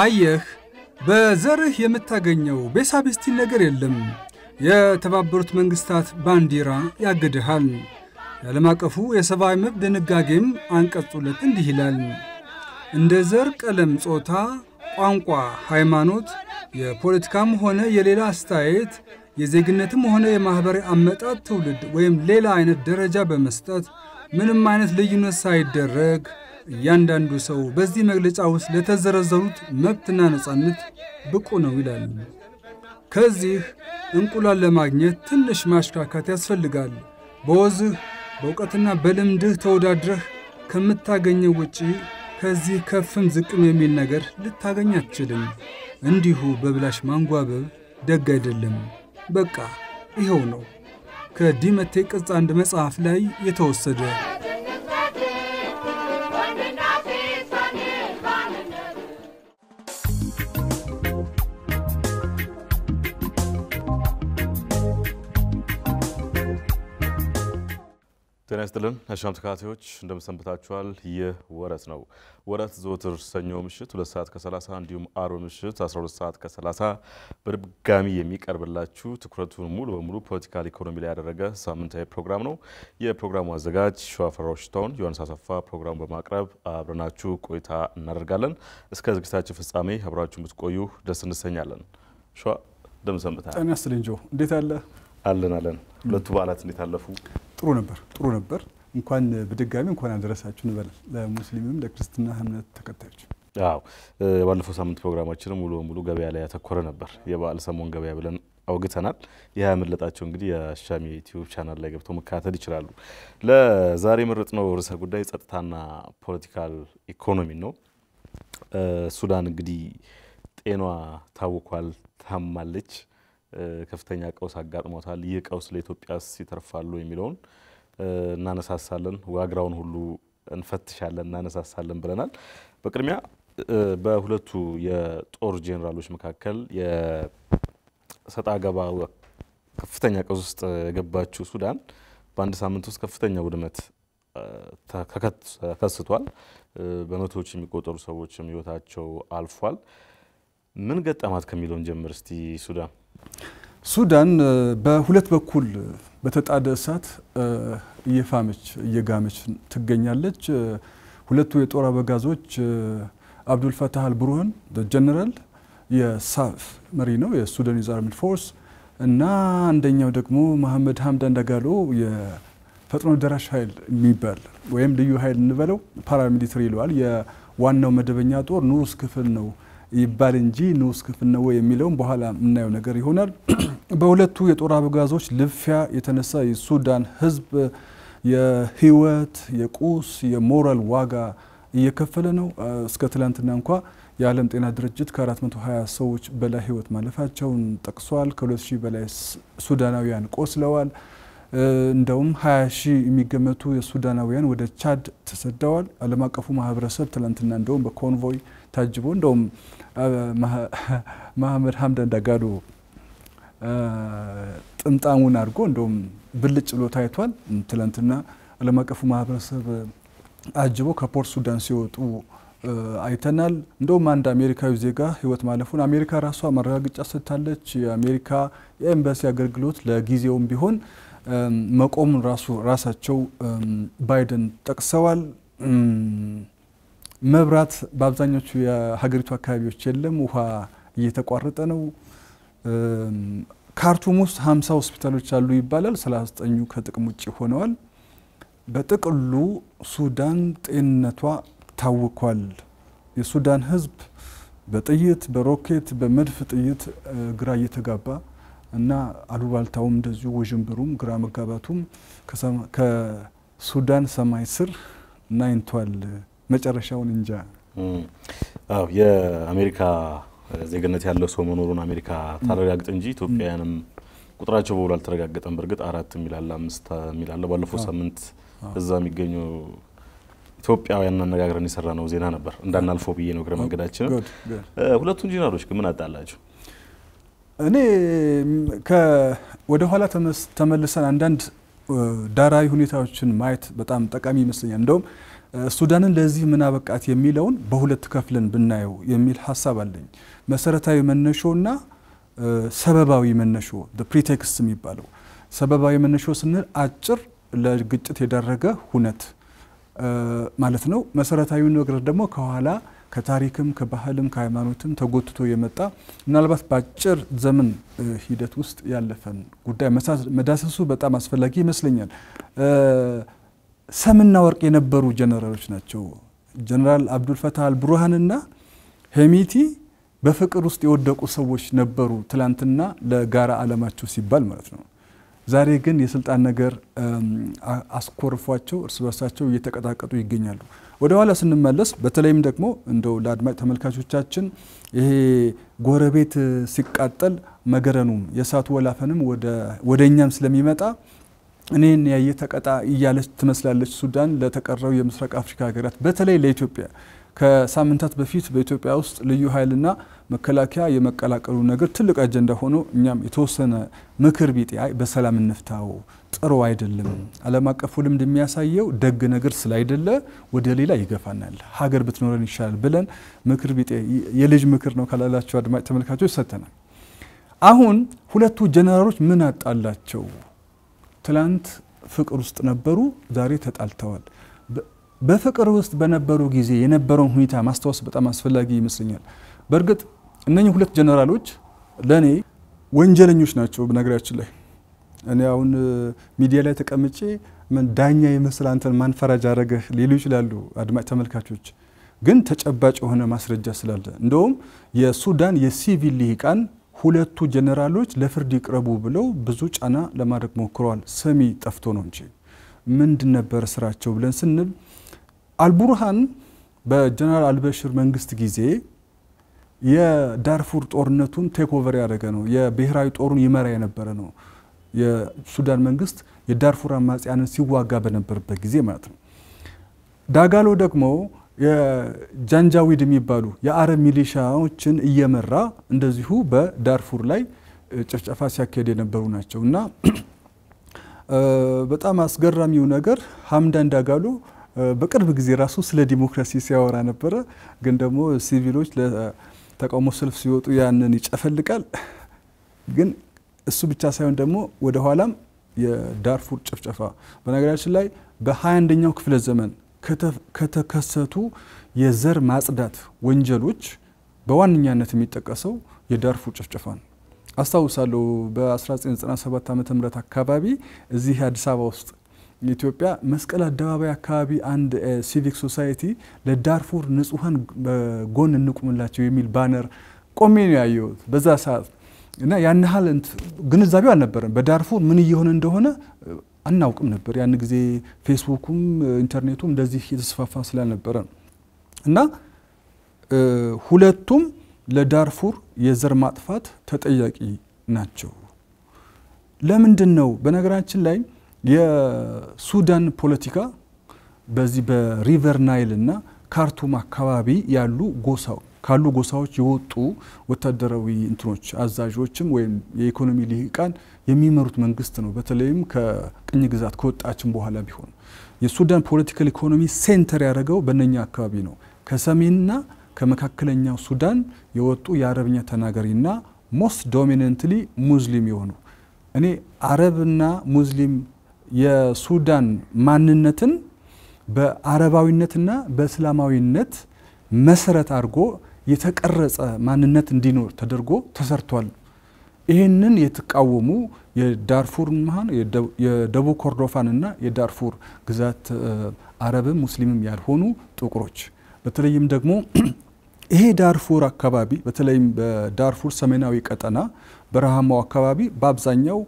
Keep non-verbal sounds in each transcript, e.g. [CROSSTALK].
አየህ በዘርህ የምታገኘው ቤሳቤስቲን ነገር የለም። የተባበሩት መንግስታት ባንዲራ ያግድሃል። የዓለም አቀፉ የሰብአዊ መብት ድንጋጌም አንቀጽ ሁለት እንዲህ ይላል፣ እንደ ዘር፣ ቀለም፣ ጾታ፣ ቋንቋ፣ ሃይማኖት፣ የፖለቲካም ሆነ የሌላ አስተያየት የዜግነትም ሆነ የማኅበራዊ አመጣጥ ትውልድ ወይም ሌላ አይነት ደረጃ በመስጠት ምንም አይነት ልዩነት ሳይደረግ እያንዳንዱ ሰው በዚህ መግለጫ ውስጥ ለተዘረዘሩት መብትና ነፃነት ብቁ ነው ይላሉ። ከዚህ እንቁላል ለማግኘት ትንሽ ማሽካካት ያስፈልጋል። በወዝህ በእውቀትና በልምድህ ተወዳድረህ ከምታገኘው ውጪ ከዚህ ከፍም ዝቅም የሚል ነገር ልታገኝ አትችልም። እንዲሁ በብላሽ ማንጓበብ ደግ አይደለም። በቃ ይኸው ነው። ከዲመቴ ቅጽ አንድ መጽሐፍ ላይ የተወሰደ ጤና ይስጥልን አሻም ተከታታዮች እንደምሰንብታችኋል። ይህ ወረት ነው። ወረት ዘወትር ሰኞ ምሽት 2 ሰዓት ከ30 እንዲሁም አርብ ምሽት 12 ሰዓት ከ30 በድጋሚ የሚቀርብላችሁ ትኩረቱን ሙሉ በሙሉ ፖለቲካል ኢኮኖሚ ላይ ያደረገ ሳምንታዊ ፕሮግራም ነው። የፕሮግራሙ አዘጋጅ ሸዋፈራ ሽታውን፣ ዮሐንስ አሰፋ ፕሮግራሙ በማቅረብ አብረናችሁ ቆይታ እናደርጋለን። እስከ ዝግጅታችን ፍጻሜ አብራችሁ ብትቆዩ ደስ እንሰኛለን። ሸዋ እንደምሰንብታል። ጤና ይስጥልኝ። ጆ እንዴት አለ? አለን አለን። ሁለቱ በዓላት እንዴት አለፉ? ጥሩ ነበር፣ ጥሩ ነበር። እንኳን በድጋሚ እንኳን አደረሳችሁ እንበላል ለሙስሊምም ለክርስትና እምነት ተከታዮች። አዎ የባለፈው ሳምንት ፕሮግራማችንም ሙሉ በሙሉ ገበያ ላይ ያተኮረ ነበር። የበዓል ሰሞን ገበያ ብለን አውግተናል። ይህ ያመለጣቸው እንግዲህ የአሻሚ ዩቲዩብ ቻናል ላይ ገብተው መከታተል ይችላሉ። ለዛሬ ምርጥ ነው ርዕሰ ጉዳይ ጸጥታና ፖለቲካል ኢኮኖሚ ነው። ሱዳን እንግዲህ ጤኗ ታውኳል፣ ታማለች። ከፍተኛ ቀውስ አጋጥሞታል። ይህ ቀውስ ለኢትዮጵያስ ይተርፋሉ የሚለውን እናነሳሳለን። ዋግራውን ሁሉ እንፈትሻለን፣ እናነሳሳለን ብለናል። በቅድሚያ በሁለቱ የጦር ጄኔራሎች መካከል የሰጣ ገባ ከፍተኛ ቀውስ ውስጥ የገባችው ሱዳን በአንድ ሳምንት ውስጥ ከፍተኛ ውድመት ተከስቷል። በመቶዎች የሚቆጠሩ ሰዎችም ህይወታቸው አልፏል። ምን ገጠማት ከሚለውን ጀምር እስቲ ሱዳን ሱዳን በሁለት በኩል በተጣደ እሳት እየፋመች እየጋመች ትገኛለች። ሁለቱ የጦር አበጋዞች አብዱል ፈታህ ጀነራል የሳፍ መሪ ነው የሱዳኒዝ አርምድ ፎርስ እና አንደኛው ደግሞ መሐመድ ሀምዳን ዳጋሎ የፈጥኖ ደራሽ ኃይል የሚባል ወይም ልዩ ኃይል እንበለው ፓራሚሊተሪ ይለዋል። የዋናው መደበኛ ጦር ንዑስ ክፍል ነው። ይባል እንጂ ንዑስ ክፍል የሚለውን በኋላ የምናየው ነገር ይሆናል። [CLEARS THROAT] በሁለቱ የጦር አበጋዞች ልፊያ የተነሳ የሱዳን ህዝብ የህይወት፣ የቁስ፣ የሞራል ዋጋ እየከፈለ ነው። እስከ ትላንትና እንኳ የዓለም ጤና ድርጅት ከ420 ሰዎች በላይ ህይወት ማለፋቸውን ጠቅሷል። ከ2000 በላይ ሱዳናውያን ቆስለዋል። እንደውም 20 ሺህ የሚገመቱ የሱዳናውያን ወደ ቻድ ተሰደዋል። ዓለም አቀፉ ማህበረሰብ ትላንትና እንደውም በኮንቮይ ታጅቦ እንደውም መሀመድ ሀምዳን ዳጋሎ ጥምጣሙን አድርጎ እንደውም ብልጭ ብሎ ታይቷል። ትላንትና ዓለም አቀፉ ማህበረሰብ አጅቦ ከፖርት ሱዳን ሲወጡ አይተናል። እንደውም አንድ አሜሪካዊ ዜጋ ህይወት ማለፉን አሜሪካ ራሷ ማረጋገጫ ሰጥታለች። የአሜሪካ የኤምባሲ አገልግሎት ለጊዜውም ቢሆን መቆሙን ራሱ ራሳቸው ባይደን ጠቅሰዋል። መብራት በአብዛኞቹ የሀገሪቱ አካባቢዎች የለም። ውሃ እየተቋረጠ ነው። ካርቱም ውስጥ ሀምሳ ሆስፒታሎች አሉ ይባላል። ከጥቅም ውጭ ሆነዋል። በጥቅሉ ሱዳን ጤንነቷ ታውኳል። የሱዳን ህዝብ በጥይት በሮኬት በመድፍ ጥይት ግራ እየተጋባ እና አሉባልታውም እንደዚሁ ውዥንብሩም ግራ መጋባቱም ከሱዳን ሰማይ ስር ናይንቷል። መጨረሻውን እንጃ። የአሜሪካ ዜግነት ያለው ሰው መኖሩን አሜሪካ ታረጋግጥ እንጂ ኢትዮጵያውያንም ቁጥራቸው በውል አልተረጋገጠም። በእርግጥ አራት የሚላለ አምስት የሚላለ ባለፈው ሳምንት እዛ የሚገኙ ኢትዮጵያውያን አነጋግረን የሰራ ነው ዜና ነበር። እንዳናልፈው ብዬ ነው እግረ መንገዳችን። ሁለቱ ኢንጂነሮች ግን ምን አጣላቸው? እኔ ወደ ኋላ ተመልሰን አንዳንድ ዳራዊ ሁኔታዎችን ማየት በጣም ጠቃሚ ይመስለኛል። እንደውም ሱዳንን ለዚህ ምን አበቃት የሚለውን በሁለት ከፍለን ብናየው የሚል ሀሳብ አለኝ። መሰረታዊ መነሾና ሰበባዊ መነሾ ፕሪቴክስት የሚባለው ሰበባዊ መነሾ ስንል አጭር ለግጭት የዳረገ ሁነት ማለት ነው። መሰረታዊ ነገር ደግሞ ከኋላ ከታሪክም ከባህልም ከሃይማኖትም ተጎትቶ የመጣ ምናልባት በአጭር ዘመን ሂደት ውስጥ ያለፈን ጉዳይ መዳሰሱ በጣም አስፈላጊ ይመስለኛል። ሰምና ወርቅ የነበሩ ጀነራሎች ናቸው። ጀነራል አብዱልፈታህ አልብሩሃንና ሄሚቲ በፍቅር ውስጥ የወደቁ ሰዎች ነበሩ። ትላንትና ለጋራ አለማቸው ሲባል ማለት ነው። ዛሬ ግን የስልጣን ነገር አስኮርፏቸው እርስ በርሳቸው እየተቀጣቀጡ ይገኛሉ። ወደ ኋላ ስንመለስ በተለይም ደግሞ እንደው ለአድማጭ ተመልካቾቻችን ይሄ ጎረቤት ሲቃጠል መገረኑም የእሳቱ ወላፈንም ወደ እኛም ስለሚመጣ እኔን ያየ ተቀጣ እያለች ትመስላለች ሱዳን ለተቀረው የምስራቅ አፍሪካ ሀገራት በተለይ ለኢትዮጵያ። ከሳምንታት በፊት በኢትዮጵያ ውስጥ ልዩ ኃይልና መከላከያ የመቀላቀሉ ነገር ትልቅ አጀንዳ ሆኖ እኛም የተወሰነ ምክር ቢጤ በሰላም እንፍታው ጥሩ አይደለም። ዓለም አቀፉ ልምድ የሚያሳየው ደግ ነገር ስላይደለ ወደ ሌላ ይገፋናል፣ ሀገር ብትኖረን ይሻላል ብለን ምክር ቢጤ የልጅ ምክር ነው ካላላቸው አድማጭ ተመልካቾች ሰጥተናል። አሁን ሁለቱ ጀነራሎች ምን አጣላቸው? ትላንት ፍቅር ውስጥ ነበሩ፣ ዛሬ ተጣልተዋል። በፍቅር ውስጥ በነበሩ ጊዜ የነበረውን ሁኔታ ማስታወስ በጣም አስፈላጊ ይመስለኛል። በእርግጥ እነኚህ ሁለት ጀነራሎች ለእኔ ወንጀለኞች ናቸው። በነገራችን ላይ እኔ አሁን ሚዲያ ላይ ተቀምጬ ምን ዳኛ የመስል አንተን ማንፈራጅ አረገህ ሊሉ ይችላሉ አድማጭ ተመልካቾች። ግን ተጨባጭ የሆነ ማስረጃ ስላለ እንደውም የሱዳን የሲቪል ሊቃን ሁለቱ ጀኔራሎች ለፍርድ ይቅረቡ ብለው ብዙ ጫና ለማድረግ ሞክረዋል። ሰሚ ጠፍቶ ነው እንጂ ምንድን ነበር ስራቸው ብለን ስንል አልቡርሃን በጀነራል አልበሽር መንግስት ጊዜ የዳርፉር ጦርነቱን ቴክኦቨር ያደረገ ነው። የብሔራዊ ጦሩን ይመራ የነበረ ነው። የሱዳን መንግስት የዳርፉር አማጽያንን ሲዋጋ በነበረበት ጊዜ ማለት ነው። ዳጋሎ ደግሞ የጃንጃዊድ የሚባሉ የአረብ ሚሊሻዎችን እየመራ እንደዚሁ በዳርፉር ላይ ጭፍጨፋ ሲያካሄድ የነበሩ ናቸው እና [CLEARS THROAT] በጣም አስገራሚው ነገር ሀምዳን ዳጋሎ በቅርብ ጊዜ ራሱ ስለ ዲሞክራሲ ሲያወራ ነበረ። ግን ደግሞ ሲቪሎች ለተቃውሞ ሰልፍ ሲወጡ ያንን ይጨፈልቃል። ግን እሱ ብቻ ሳይሆን ደግሞ ወደኋላም የዳርፉር ጭፍጨፋ በነገራችን ላይ በ21ኛው ክፍለ ዘመን ከተከሰቱ የዘር ማጽዳት ወንጀሎች በዋነኛነት የሚጠቀሰው የዳርፉር ጭፍጨፋ ነው። አስታውሳለሁ በ1997 ዓ ም አካባቢ እዚህ አዲስ አበባ ውስጥ ኢትዮጵያ መስቀል አደባባይ አካባቢ አንድ ሲቪክ ሶሳይቲ ለዳርፉር ንጹሐን ጎን እንቁምላቸው የሚል ባነር ቆሜ ነው ያየሁት በዛ ሰዓት እና ያን ያህል ግንዛቤው አልነበረም። በዳርፉር ምን እየሆነ እንደሆነ አናውቅም ነበር። ያን ጊዜ ፌስቡኩም ኢንተርኔቱም እንደዚህ የተስፋፋ ስላልነበረ ነው እና ሁለቱም ለዳርፉር የዘር ማጥፋት ተጠያቂ ናቸው። ለምንድን ነው? በነገራችን ላይ የሱዳን ፖለቲካ በዚህ በሪቨር ናይል እና ካርቱም አካባቢ ያሉ ጎሳው ካሉ ጎሳዎች የወጡ ወታደራዊ እንትኖች አዛዦችም ወይም የኢኮኖሚ ልሂቃን የሚመሩት መንግስት ነው። በተለይም ከቅኝ ግዛት ከወጣችን በኋላ ቢሆን የሱዳን ፖለቲካል ኢኮኖሚ ሴንተር ያደረገው በነኛ አካባቢ ነው። ከሰሜንና ከመካከለኛው ሱዳን የወጡ የአረብኛ ተናጋሪና ሞስት ዶሚነንትሊ ሙስሊም የሆኑ እኔ አረብና ሙስሊም የሱዳን ማንነትን በአረባዊነትና በእስላማዊነት መሰረት አድርጎ የተቀረጸ ማንነት እንዲኖር ተደርጎ ተሰርቷል። ይህንን የተቃወሙ የዳርፉር መሀን የደቡብ ኮርዶፋን የዳርፉር ግዛት አረብም ሙስሊምም ያልሆኑ ጥቁሮች በተለይም ደግሞ [CLEARS THROAT] ይሄ ዳርፉር አካባቢ በተለይም በዳርፉር ሰሜናዊ ቀጠና በረሃማው አካባቢ በአብዛኛው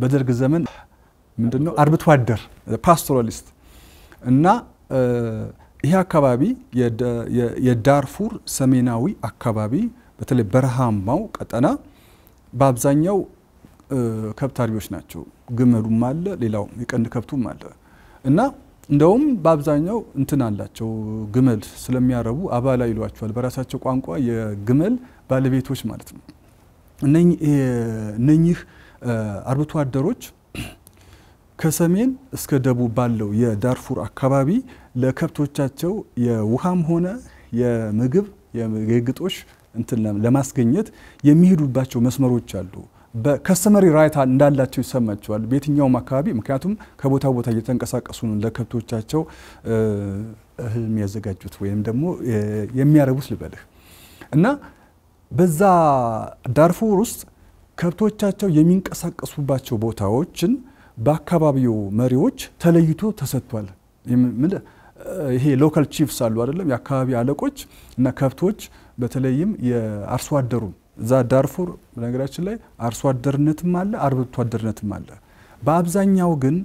በደርግ ዘመን ምንድነው አርብቶ አደር ፓስቶራሊስት እና ይሄ አካባቢ የዳርፉር ሰሜናዊ አካባቢ በተለይ በረሃማው ቀጠና በአብዛኛው ከብት አርቢዎች ናቸው። ግመሉም አለ፣ ሌላው የቀንድ ከብቱም አለ እና እንደውም በአብዛኛው እንትን አላቸው ግመል ስለሚያረቡ አባላ ይሏቸዋል። በራሳቸው ቋንቋ የግመል ባለቤቶች ማለት ነው። እነኚህ አርብቶ አደሮች ከሰሜን እስከ ደቡብ ባለው የዳርፉር አካባቢ ለከብቶቻቸው የውሃም ሆነ የምግብ የግጦሽ እንትን ለማስገኘት የሚሄዱባቸው መስመሮች አሉ። በከስተመሪ ራይት እንዳላቸው ይሰማቸዋል በየትኛውም አካባቢ። ምክንያቱም ከቦታ ቦታ እየተንቀሳቀሱ ነው ለከብቶቻቸው እህል የሚያዘጋጁት ወይም ደግሞ የሚያረቡት ልበልህ እና በዛ ዳርፉር ውስጥ ከብቶቻቸው የሚንቀሳቀሱባቸው ቦታዎችን በአካባቢው መሪዎች ተለይቶ ተሰጥቷል። ይሄ ሎካል ቺፍስ አሉ አይደለም፣ የአካባቢ አለቆች እና ከብቶች በተለይም የአርሶ አደሩ እዛ ዳርፉር በነገራችን ላይ አርሶ አደርነትም አለ አርብቶ አደርነትም አለ። በአብዛኛው ግን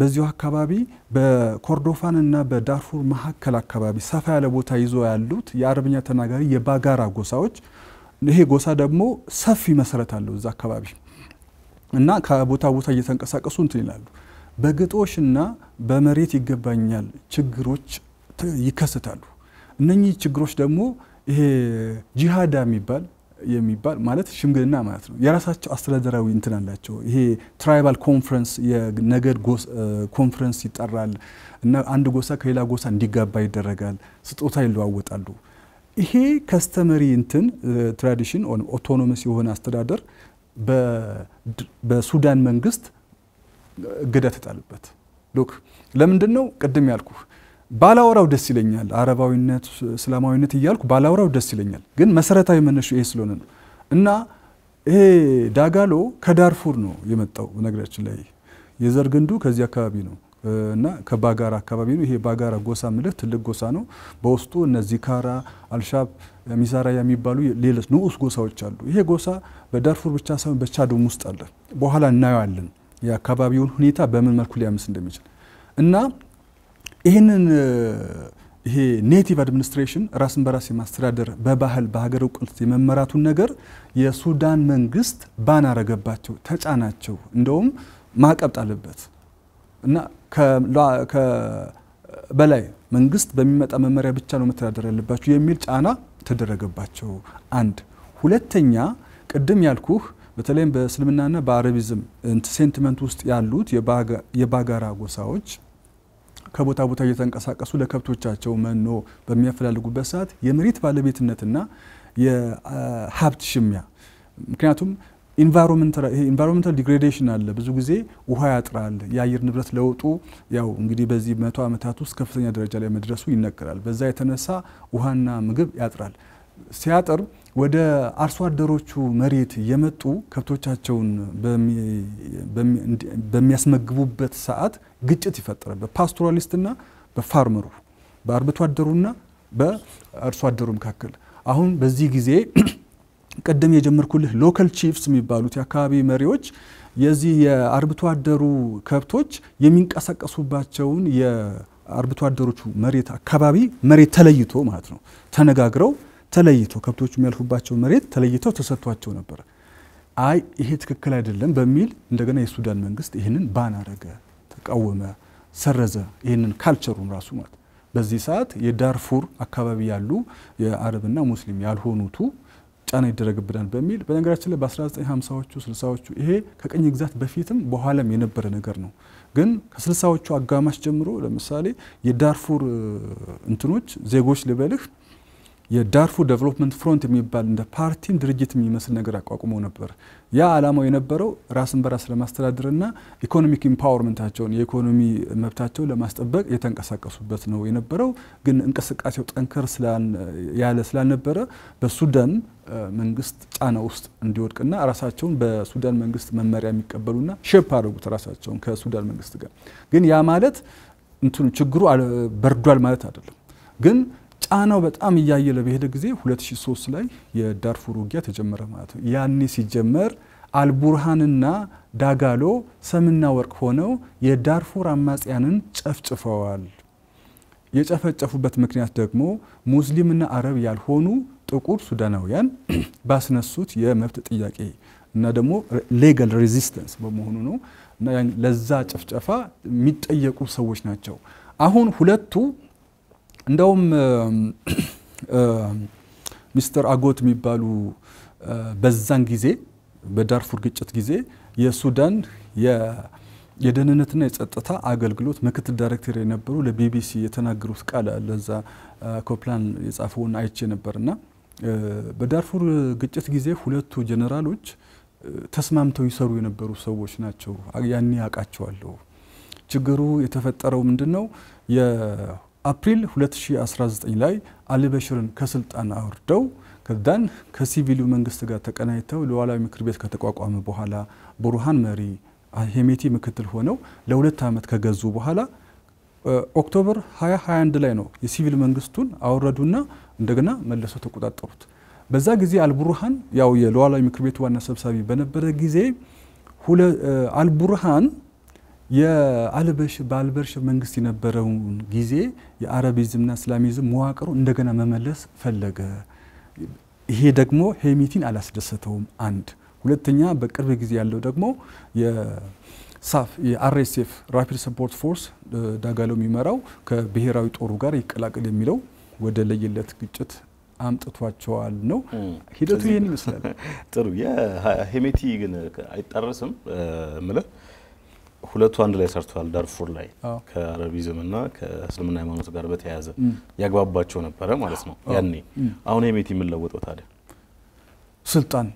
በዚሁ አካባቢ በኮርዶፋን እና በዳርፉር መካከል አካባቢ ሰፋ ያለ ቦታ ይዞ ያሉት የአረብኛ ተናጋሪ የባጋራ ጎሳዎች፣ ይሄ ጎሳ ደግሞ ሰፊ መሰረት አለው እዛ አካባቢ እና ከቦታ ቦታ እየተንቀሳቀሱ እንትን ይላሉ። በግጦሽና በመሬት ይገባኛል ችግሮች ይከሰታሉ። እነኚህ ችግሮች ደግሞ ይሄ ጂሃዳ የሚባል የሚባል ማለት ሽምግልና ማለት ነው። የራሳቸው አስተዳደራዊ እንትን አላቸው። ይሄ ትራይባል ኮንፈረንስ፣ የነገድ ኮንፈረንስ ይጠራል እና አንድ ጎሳ ከሌላ ጎሳ እንዲጋባ ይደረጋል። ስጦታ ይለዋወጣሉ። ይሄ ከስተመሪ እንትን ትራዲሽን ኦቶኖመስ የሆነ አስተዳደር በሱዳን መንግስት እገዳ ተጣለበት። ሉክ ለምንድን ነው ቅድም ያልኩ ባላወራው ደስ ይለኛል፣ አረባዊነት እስላማዊነት እያልኩ ባላወራው ደስ ይለኛል። ግን መሰረታዊ መነሹ ይሄ ስለሆነ ነው እና ይሄ ዳጋሎ ከዳርፉር ነው የመጣው። በነገራችን ላይ የዘር ግንዱ ከዚህ አካባቢ ነው እና ከባጋራ አካባቢ ነው። ይሄ ባጋራ ጎሳ ምልህ ትልቅ ጎሳ ነው። በውስጡ እነዚህ ካራ አልሻብ ሚዛራ የሚባሉ ሌሎች ንዑስ ጎሳዎች አሉ። ይሄ ጎሳ በዳርፉር ብቻ ሳይሆን በቻዶም ውስጥ አለ። በኋላ እናየዋለን የአካባቢውን ሁኔታ በምን መልኩ ሊያምስ እንደሚችል እና ይህንን ይሄ ኔቲቭ አድሚኒስትሬሽን ራስን በራስ የማስተዳደር በባህል በሀገር እውቅት የመመራቱን ነገር የሱዳን መንግስት ባን አረገባቸው፣ ተጫናቸው፣ እንደውም ማዕቀብ ጣለበት እና በላይ መንግስት በሚመጣ መመሪያ ብቻ ነው መተዳደር ያለባቸው የሚል ጫና ተደረገባቸው። አንድ ሁለተኛ፣ ቅድም ያልኩህ በተለይም በእስልምናና በአረቢዝም ሴንቲመንት ውስጥ ያሉት የባጋራ ጎሳዎች ከቦታ ቦታ እየተንቀሳቀሱ ለከብቶቻቸው መኖ በሚያፈላልጉበት ሰዓት የመሬት ባለቤትነትና የሀብት ሽሚያ ምክንያቱም ኢንቫይሮንመንታል ዲግሬዴሽን አለ። ብዙ ጊዜ ውሃ ያጥራል። የአየር ንብረት ለውጡ ያው እንግዲህ በዚህ መቶ ዓመታት ውስጥ ከፍተኛ ደረጃ ላይ መድረሱ ይነገራል። በዛ የተነሳ ውሃና ምግብ ያጥራል። ሲያጥር ወደ አርሶ አደሮቹ መሬት እየመጡ ከብቶቻቸውን በሚያስመግቡበት ሰዓት ግጭት ይፈጠራል። በፓስቶራሊስትና በፋርመሩ በአርብቶ አደሩና በአርሶ አደሩ መካከል አሁን በዚህ ጊዜ ቀደም የጀመርኩልህ ሎከል ቺፍስ የሚባሉት የአካባቢ መሪዎች የዚህ የአርብቶ አደሩ ከብቶች የሚንቀሳቀሱባቸውን የአርብቶ አደሮቹ መሬት አካባቢ መሬት ተለይቶ ማለት ነው ተነጋግረው ተለይቶ ከብቶቹ የሚያልፉባቸው መሬት ተለይተው ተሰጥቷቸው ነበር። አይ ይሄ ትክክል አይደለም በሚል እንደገና የሱዳን መንግስት ይህንን ባን አረገ፣ ተቃወመ፣ ሰረዘ። ይህንን ካልቸሩን ራሱ ማለት በዚህ ሰዓት የዳርፉር አካባቢ ያሉ የአረብና ሙስሊም ያልሆኑቱ ጫና ይደረግብናል በሚል በነገራችን ላይ በ1950ዎቹ 60ዎቹ ይሄ ከቅኝ ግዛት በፊትም በኋላም የነበረ ነገር ነው። ግን ከ60ዎቹ አጋማሽ ጀምሮ ለምሳሌ የዳርፉር እንትኖች ዜጎች ልበልህ የዳርፉ ዴቨሎፕመንት ፍሮንት የሚባል እንደ ፓርቲም ድርጅት የሚመስል ነገር አቋቁመው ነበር። ያ አላማው የነበረው ራስን በራስ ለማስተዳደርና ኢኮኖሚክ ኢምፓወርመንታቸውን የኢኮኖሚ መብታቸውን ለማስጠበቅ የተንቀሳቀሱበት ነው የነበረው። ግን እንቅስቃሴው ጠንከር ያለ ስላልነበረ በሱዳን መንግስት ጫና ውስጥ እንዲወድቅና ራሳቸውን በሱዳን መንግስት መመሪያ የሚቀበሉና ሼፕ አድርጉት ራሳቸውን ከሱዳን መንግስት ጋር። ግን ያ ማለት እንትኑ ችግሩ በርዷል ማለት አይደለም ግን ጫናው በጣም እያየለ በሄደ ጊዜ 2003 ላይ የዳርፉር ውጊያ ተጀመረ ማለት ነው። ያኔ ሲጀመር አልቡርሃንና ዳጋሎ ሰምና ወርቅ ሆነው የዳርፉር አማጽያንን ጨፍጭፈዋል። የጨፈጨፉበት ምክንያት ደግሞ ሙስሊምና አረብ ያልሆኑ ጥቁር ሱዳናውያን [CLEARS THROAT] ባስነሱት የመብት ጥያቄ እና ደግሞ ሌጋል ሬዚስተንስ በመሆኑ ነው። ለዛ ጭፍጨፋ የሚጠየቁ ሰዎች ናቸው። አሁን ሁለቱ እንደውም ሚስተር አጎት የሚባሉ በዛን ጊዜ በዳርፉር ግጭት ጊዜ የሱዳን የደህንነትና የጸጥታ አገልግሎት ምክትል ዳይሬክተር የነበሩ ለቢቢሲ የተናገሩት ቃል ለዛ ኮፕላን የጻፈውን አይቼ ነበርና በዳርፉር ግጭት ጊዜ ሁለቱ ጀኔራሎች ተስማምተው ይሰሩ የነበሩ ሰዎች ናቸው። ያኔ ያውቃቸዋለሁ። ችግሩ የተፈጠረው ምንድን ነው? አፕሪል 2019 ላይ አልበሽርን ከስልጣን አውርደው ከዛን ከሲቪሉ መንግስት ጋር ተቀናይተው ሉዓላዊ ምክር ቤት ከተቋቋመ በኋላ ቡርሃን መሪ ሄሜቲ ምክትል ሆነው ለሁለት ዓመት ከገዙ በኋላ ኦክቶበር 2021 ላይ ነው የሲቪል መንግስቱን አወረዱና እንደገና መልሰው ተቆጣጠሩት። በዛ ጊዜ አልቡርሃን ያው የሉዓላዊ ምክር ቤት ዋና ሰብሳቢ በነበረ ጊዜ አልቡርሃን በአልበሽር መንግስት የነበረውን ጊዜ የአረቢዝምና እስላሚዝም መዋቅሩ እንደገና መመለስ ፈለገ። ይሄ ደግሞ ሄሚቲን አላስደሰተውም። አንድ ሁለተኛ፣ በቅርብ ጊዜ ያለው ደግሞ ሳፍ የአርኤስኤፍ ራፒድ ሰፖርት ፎርስ ዳጋሎ የሚመራው ከብሔራዊ ጦሩ ጋር ይቀላቀል የሚለው ወደ ለየለት ግጭት አምጥቷቸዋል ነው ሂደቱ። ይህን ይመስላል። [LAUGHS] ጥሩ የሄሜቲ ግን አይጣረስም ምለ ሁለቱ አንድ ላይ ሰርተዋል። ዳርፉር ላይ ከአረቢዝምና ከእስልምና ሃይማኖት ጋር በተያያዘ ያግባባቸው ነበረ ማለት ነው ያኔ። አሁን የሜት የምለወጠው ታዲያ ስልጣን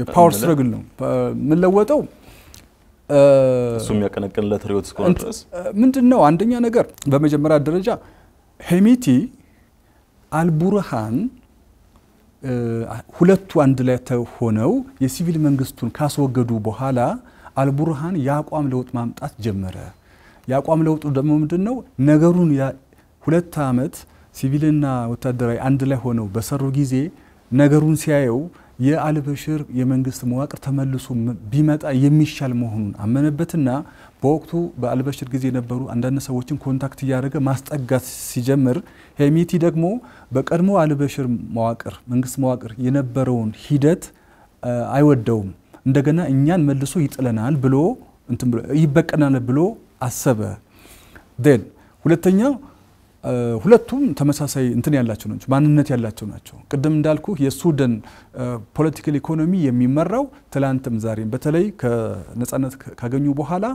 የፓወር ስትረግል ነው የምለወጠው። እሱ ያቀነቀንለት ርዕዮት እስከሆነ ድረስ ምንድን ነው አንደኛ ነገር በመጀመሪያ ደረጃ ሄሜቲ አልቡርሃን ሁለቱ አንድ ላይ ሆነው የሲቪል መንግስቱን ካስወገዱ በኋላ አልቡርሃን የአቋም ለውጥ ማምጣት ጀመረ። የአቋም ለውጡ ደግሞ ምንድን ነው? ነገሩን ሁለት ዓመት ሲቪልና ወታደራዊ አንድ ላይ ሆነው በሰሩ ጊዜ ነገሩን ሲያየው የአልበሽር የመንግስት መዋቅር ተመልሶ ቢመጣ የሚሻል መሆኑን አመነበትና በወቅቱ በአልበሽር ጊዜ የነበሩ አንዳንድ ሰዎችን ኮንታክት እያደረገ ማስጠጋት ሲጀምር ሄሚቲ ደግሞ በቀድሞ አልበሽር መዋቅር መንግስት መዋቅር የነበረውን ሂደት አይወደውም። እንደገና እኛን መልሶ ይጥለናል ብሎ ይበቀናል ብሎ አሰበ። ን ሁለተኛው ሁለቱም ተመሳሳይ እንትን ያላቸው ናቸው፣ ማንነት ያላቸው ናቸው። ቅድም እንዳልኩ የሱዳን ፖለቲካል ኢኮኖሚ የሚመራው ትላንትም ዛሬም በተለይ ከነጻነት ካገኙ በኋላ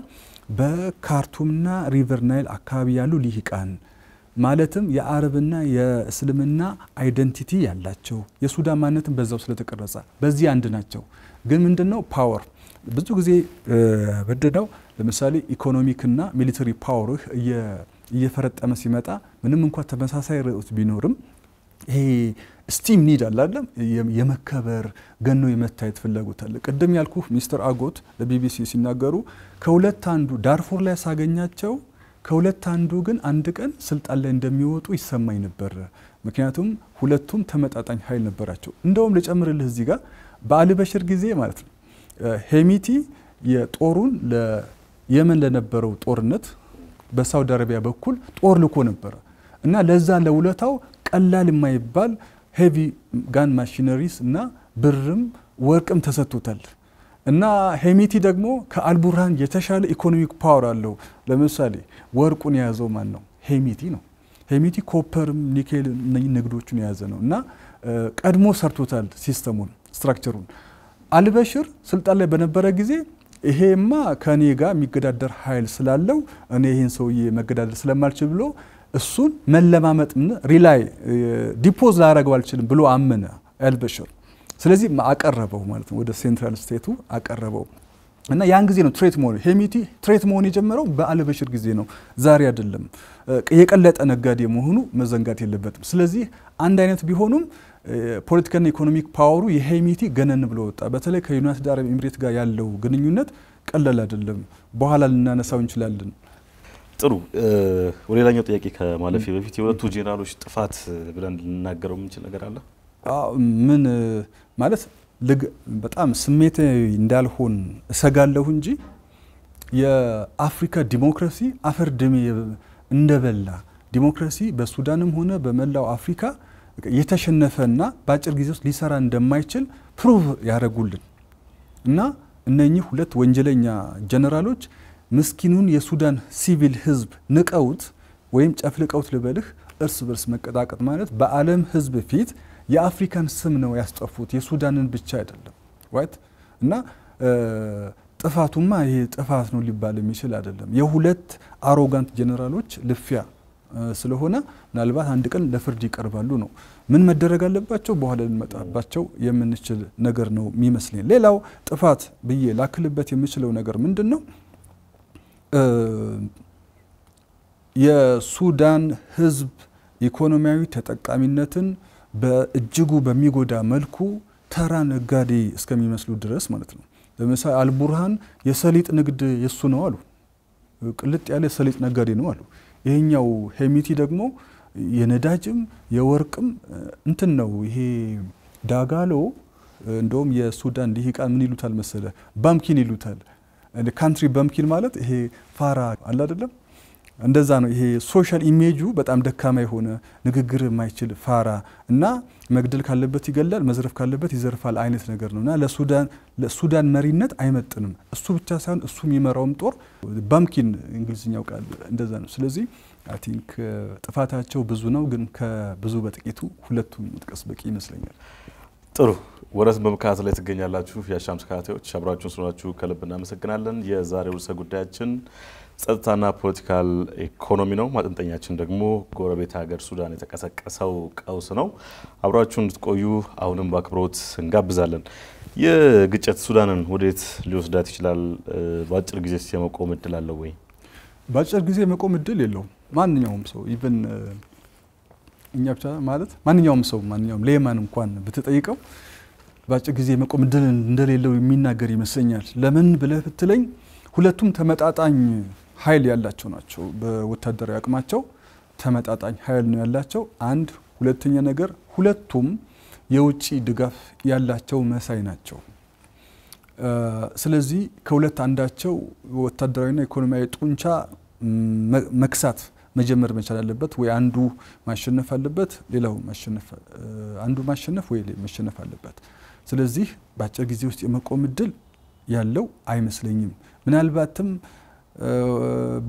በካርቱምና ሪቨር ናይል አካባቢ ያሉ ሊሂቃን ማለትም የአረብና የእስልምና አይደንቲቲ ያላቸው የሱዳን ማንነትም በዛው ስለተቀረጸ በዚህ አንድ ናቸው። ግን ምንድን ነው ፓወር ብዙ ጊዜ ነው ለምሳሌ ኢኮኖሚክና ሚሊተሪ ፓወርህ እየፈረጠመ ሲመጣ ምንም እንኳ ተመሳሳይ ርዕስ ቢኖርም ይሄ ስቲም ኒድ አላለም የመከበር ገኖ የመታየት ፍላጎት አለ። ቅድም ያልኩ ሚስተር አጎት ለቢቢሲ ሲናገሩ ከሁለት አንዱ ዳርፎር ላይ ሳገኛቸው ከሁለት አንዱ ግን አንድ ቀን ስልጣን ላይ እንደሚወጡ ይሰማኝ ነበር። ምክንያቱም ሁለቱም ተመጣጣኝ ኃይል ነበራቸው። እንደውም ልጨምርልህ እዚህ ጋር በአልበሽር ጊዜ ማለት ነው ሄሚቲ የጦሩን ለየመን ለነበረው ጦርነት በሳውዲ አረቢያ በኩል ጦር ልኮ ነበረ እና ለዛ ለውለታው ቀላል የማይባል ሄቪ ጋን ማሽነሪስ እና ብርም ወርቅም ተሰጥቶታል። እና ሄሚቲ ደግሞ ከአልቡርሃን የተሻለ ኢኮኖሚክ ፓወር አለው። ለምሳሌ ወርቁን የያዘው ማን ነው? ሄሚቲ ነው። ሄሚቲ ኮፐርም፣ ኒኬል ንግዶቹን የያዘ ነው እና ቀድሞ ሰርቶታል ሲስተሙን። ስትራክቸሩን። አልበሽር ስልጣን ላይ በነበረ ጊዜ ይሄማ ከእኔ ጋር የሚገዳደር ኃይል ስላለው እኔ ይህን ሰውዬ መገዳደር ስለማልችል ብሎ እሱን መለማመጥ ሪላይ ዲፖዝ ላረገው አልችልም ብሎ አመነ አልበሽር። ስለዚህ አቀረበው ማለት ነው፣ ወደ ሴንትራል ስቴቱ አቀረበው እና ያን ጊዜ ነው ትሬት መሆን ሄሚቲ ትሬት መሆን የጀመረው በአልበሽር ጊዜ ነው፣ ዛሬ አይደለም። የቀለጠ ነጋዴ መሆኑ መዘንጋት የለበትም። ስለዚህ አንድ አይነት ቢሆኑም ፖለቲካና ኢኮኖሚክ ፓወሩ የሄሚቲ ገነን ብሎ ወጣ። በተለይ ከዩናይትድ አረብ ኤምሬት ጋር ያለው ግንኙነት ቀላል አይደለም። በኋላ ልናነሳው እንችላለን። ጥሩ ወደ ሌላኛው ጥያቄ ከማለፌ በፊት የሁለቱ ጄኔራሎች ጥፋት ብለን ልናገረው የምንችል ነገር አለ? ምን ማለት በጣም ስሜታዊ እንዳልሆን እሰጋለሁ እንጂ የአፍሪካ ዲሞክራሲ አፈር ድሜ እንደበላ ዲሞክራሲ በሱዳንም ሆነ በመላው አፍሪካ የተሸነፈና በአጭር ጊዜ ውስጥ ሊሰራ እንደማይችል ፕሩቭ ያደረጉልን እና እነኚህ ሁለት ወንጀለኛ ጀነራሎች ምስኪኑን የሱዳን ሲቪል ህዝብ ንቀውት ወይም ጨፍልቀውት ልበልህ እርስ በርስ መቀጣቀጥ ማለት በዓለም ህዝብ ፊት የአፍሪካን ስም ነው ያስጠፉት፣ የሱዳንን ብቻ አይደለም። ዋይት እና ጥፋቱማ ይሄ ጥፋት ነው ሊባል የሚችል አይደለም። የሁለት አሮጋንት ጀነራሎች ልፊያ ስለሆነ ምናልባት አንድ ቀን ለፍርድ ይቀርባሉ ነው። ምን መደረግ አለባቸው በኋላ ልንመጣባቸው የምንችል ነገር ነው የሚመስለኝ። ሌላው ጥፋት ብዬ ላክልበት የምችለው ነገር ምንድን ነው? የሱዳን ህዝብ ኢኮኖሚያዊ ተጠቃሚነትን በእጅጉ በሚጎዳ መልኩ ተራ ነጋዴ እስከሚመስሉ ድረስ ማለት ነው። ለምሳሌ አልቡርሃን የሰሊጥ ንግድ የሱ ነው አሉ። ቅልጥ ያለ የሰሊጥ ነጋዴ ነው አሉ። ይሄኛው ሄሚቲ ደግሞ የነዳጅም የወርቅም እንትን ነው። ይሄ ዳጋሎ እንደውም የሱዳን ልሂቃን ምን ይሉታል መሰለ ባምኪን ይሉታል። ካንትሪ ባምኪን ማለት ይሄ ፋራ አለ አይደለም እንደዛ ነው። ይሄ ሶሻል ኢሜጁ በጣም ደካማ የሆነ ንግግር የማይችል ፋራ እና መግደል ካለበት ይገላል፣ መዝረፍ ካለበት ይዘርፋል አይነት ነገር ነው እና ለሱዳን መሪነት አይመጥንም። እሱ ብቻ ሳይሆን እሱ የሚመራውም ጦር ባምኪን እንግሊዝኛው ቃል እንደዛ ነው። ስለዚህ አይ ቲንክ ጥፋታቸው ብዙ ነው፣ ግን ከብዙ በጥቂቱ ሁለቱም መጥቀስ በቂ ይመስለኛል። ጥሩ ወረት በመከታተል ላይ ትገኛላችሁ። የአሻም ተከታታዮች አብራችሁን ስለሆናችሁ ከልብ እናመሰግናለን። የዛሬው ርዕሰ ጉዳያችን ጸጥታና ፖለቲካል ኢኮኖሚ ነው። ማጠንጠኛችን ደግሞ ጎረቤት ሀገር ሱዳን የተቀሰቀሰው ቀውስ ነው። አብራችሁ እንድትቆዩ አሁንም በአክብሮት እንጋብዛለን። የግጭት ሱዳንን ወዴት ሊወስዳት ይችላል? በአጭር ጊዜ የመቆም እድል አለው ወይ? በአጭር ጊዜ የመቆም እድል የለውም። ማንኛውም ሰው ኢቨን እኛ ብቻ ማለት ማንኛውም ሰው ማንኛውም ሌማን እንኳን ብትጠይቀው በአጭር ጊዜ የመቆም እድል እንደሌለው የሚናገር ይመስለኛል። ለምን ብለህ ብትለኝ ሁለቱም ተመጣጣኝ ኃይል ያላቸው ናቸው። በወታደራዊ አቅማቸው ተመጣጣኝ ኃይል ነው ያላቸው። አንድ ሁለተኛ ነገር ሁለቱም የውጭ ድጋፍ ያላቸው መሳይ ናቸው። ስለዚህ ከሁለት አንዳቸው ወታደራዊና ኢኮኖሚያዊ ጡንቻ መክሳት መጀመር መቻል አለበት። ወይ አንዱ ማሸነፍ አለበት፣ ሌላው ማሸነፍ አንዱ ማሸነፍ ወይ መሸነፍ አለበት። ስለዚህ በአጭር ጊዜ ውስጥ የመቆም እድል ያለው አይመስለኝም። ምናልባትም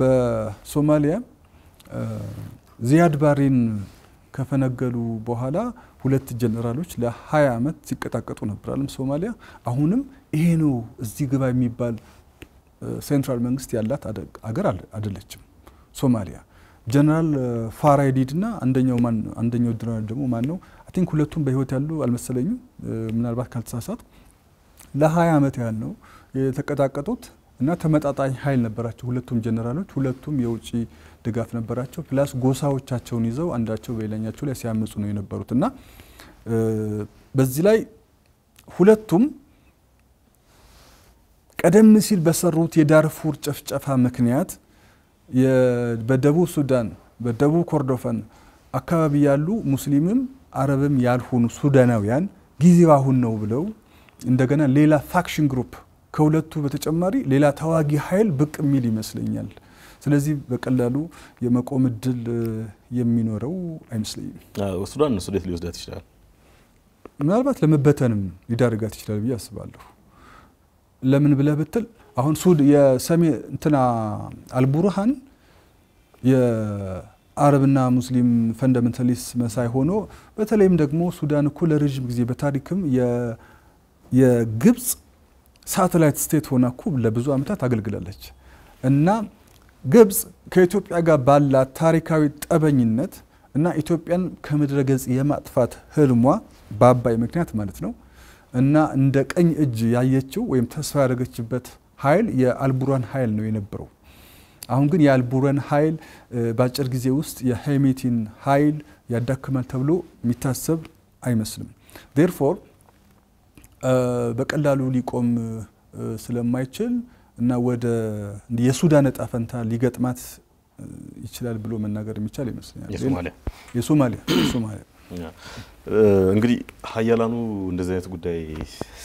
በሶማሊያ ዚያድ ባሬን ከፈነገሉ በኋላ ሁለት ጀነራሎች ለ20 ዓመት ሲቀጣቀጡ ነበር አለም ሶማሊያ። አሁንም ይሄ ነው እዚህ ግባ የሚባል ሴንትራል መንግስት ያላት አገር አይደለችም ሶማሊያ። ጀነራል ፋራይዲድ እና አንደኛው ማን አንደኛው ጀነራል ደግሞ ማን ነው? አይ ቲንክ ሁለቱም በህይወት ያሉ አልመሰለኝም፣ ምናልባት ካልተሳሳት ለ20 ዓመት ያህል ነው የተቀጣቀጡት። እና ተመጣጣኝ ኃይል ነበራቸው ሁለቱም ጀነራሎች፣ ሁለቱም የውጭ ድጋፍ ነበራቸው። ፕላስ ጎሳዎቻቸውን ይዘው አንዳቸው በሌላኛቸው ላይ ሲያምፁ ነው የነበሩት እና በዚህ ላይ ሁለቱም ቀደም ሲል በሰሩት የዳርፉር ጭፍጨፋ ምክንያት በደቡብ ሱዳን በደቡብ ኮርዶፋን አካባቢ ያሉ ሙስሊምም አረብም ያልሆኑ ሱዳናውያን ጊዜው አሁን ነው ብለው እንደገና ሌላ ፋክሽን ግሩፕ ከሁለቱ በተጨማሪ ሌላ ተዋጊ ኃይል ብቅ የሚል ይመስለኛል። ስለዚህ በቀላሉ የመቆም እድል የሚኖረው አይመስለኝም። ሱዳን ወዴት ሊወስዳት ይችላል? ምናልባት ለመበተንም ሊዳርጋት ይችላል ብዬ አስባለሁ። ለምን ብለህ ብትል አሁን ሱድ የሰሜ እንትና አልቡርሃን የአረብና ሙስሊም ፈንዳሜንታሊስት መሳይ ሆኖ በተለይም ደግሞ ሱዳን እኮ ለረዥም ጊዜ በታሪክም የግብፅ ሳተላይት ስቴት ሆና እኮ ለብዙ ዓመታት አገልግላለች እና ግብፅ ከኢትዮጵያ ጋር ባላት ታሪካዊ ጠበኝነት እና ኢትዮጵያን ከምድረ ገጽ የማጥፋት ህልሟ በአባይ ምክንያት ማለት ነው እና እንደ ቀኝ እጅ ያየችው ወይም ተስፋ ያደረገችበት ኃይል የአልቡራን ኃይል ነው የነበረው። አሁን ግን የአልቡራን ኃይል በአጭር ጊዜ ውስጥ የሄሜቲን ኃይል ያዳክማል ተብሎ የሚታሰብ አይመስልም። ዴርፎር በቀላሉ ሊቆም ስለማይችል እና ወደ የሱዳን እጣ ፈንታ ሊገጥማት ይችላል ብሎ መናገር የሚቻል ይመስለኛል። የሶማሊያ የሶማሊያ እንግዲህ ሀያላኑ እንደዚህ አይነት ጉዳይ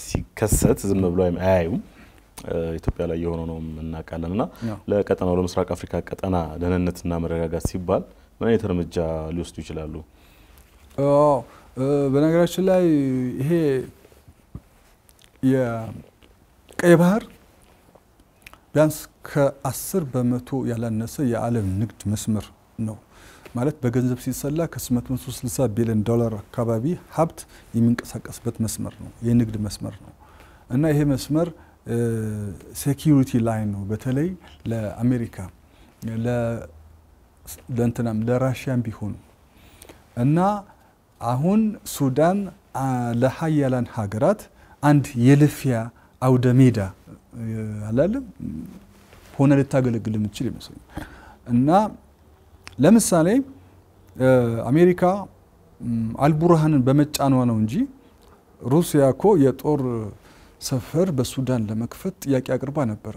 ሲከሰት ዝም ብሎ አያዩም። ኢትዮጵያ ላይ የሆነ ነው እናውቃለን። እና ለቀጠናው ለምስራቅ አፍሪካ ቀጠና ደህንነትና መረጋጋት ሲባል ምን አይነት እርምጃ ሊወስዱ ይችላሉ? በነገራችን ላይ ይሄ የቀይ ባህር ቢያንስ ከአስር በመቶ ያላነሰ የዓለም ንግድ መስመር ነው። ማለት በገንዘብ ሲሰላ ከ860 ቢሊዮን ዶላር አካባቢ ሀብት የሚንቀሳቀስበት መስመር ነው፣ የንግድ መስመር ነው እና ይሄ መስመር ሴኪሪቲ ላይን ነው። በተለይ ለአሜሪካ ለእንትናም ለራሽያም ቢሆኑ እና አሁን ሱዳን ለሀያላን ሀገራት አንድ የልፊያ አውደ ሜዳ አላለም ሆነ ልታገለግል የምችል ይመስለኛል። እና ለምሳሌ አሜሪካ አልቡርሃንን በመጫኗ ነው እንጂ ሩሲያ እኮ የጦር ሰፈር በሱዳን ለመክፈት ጥያቄ አቅርባ ነበረ።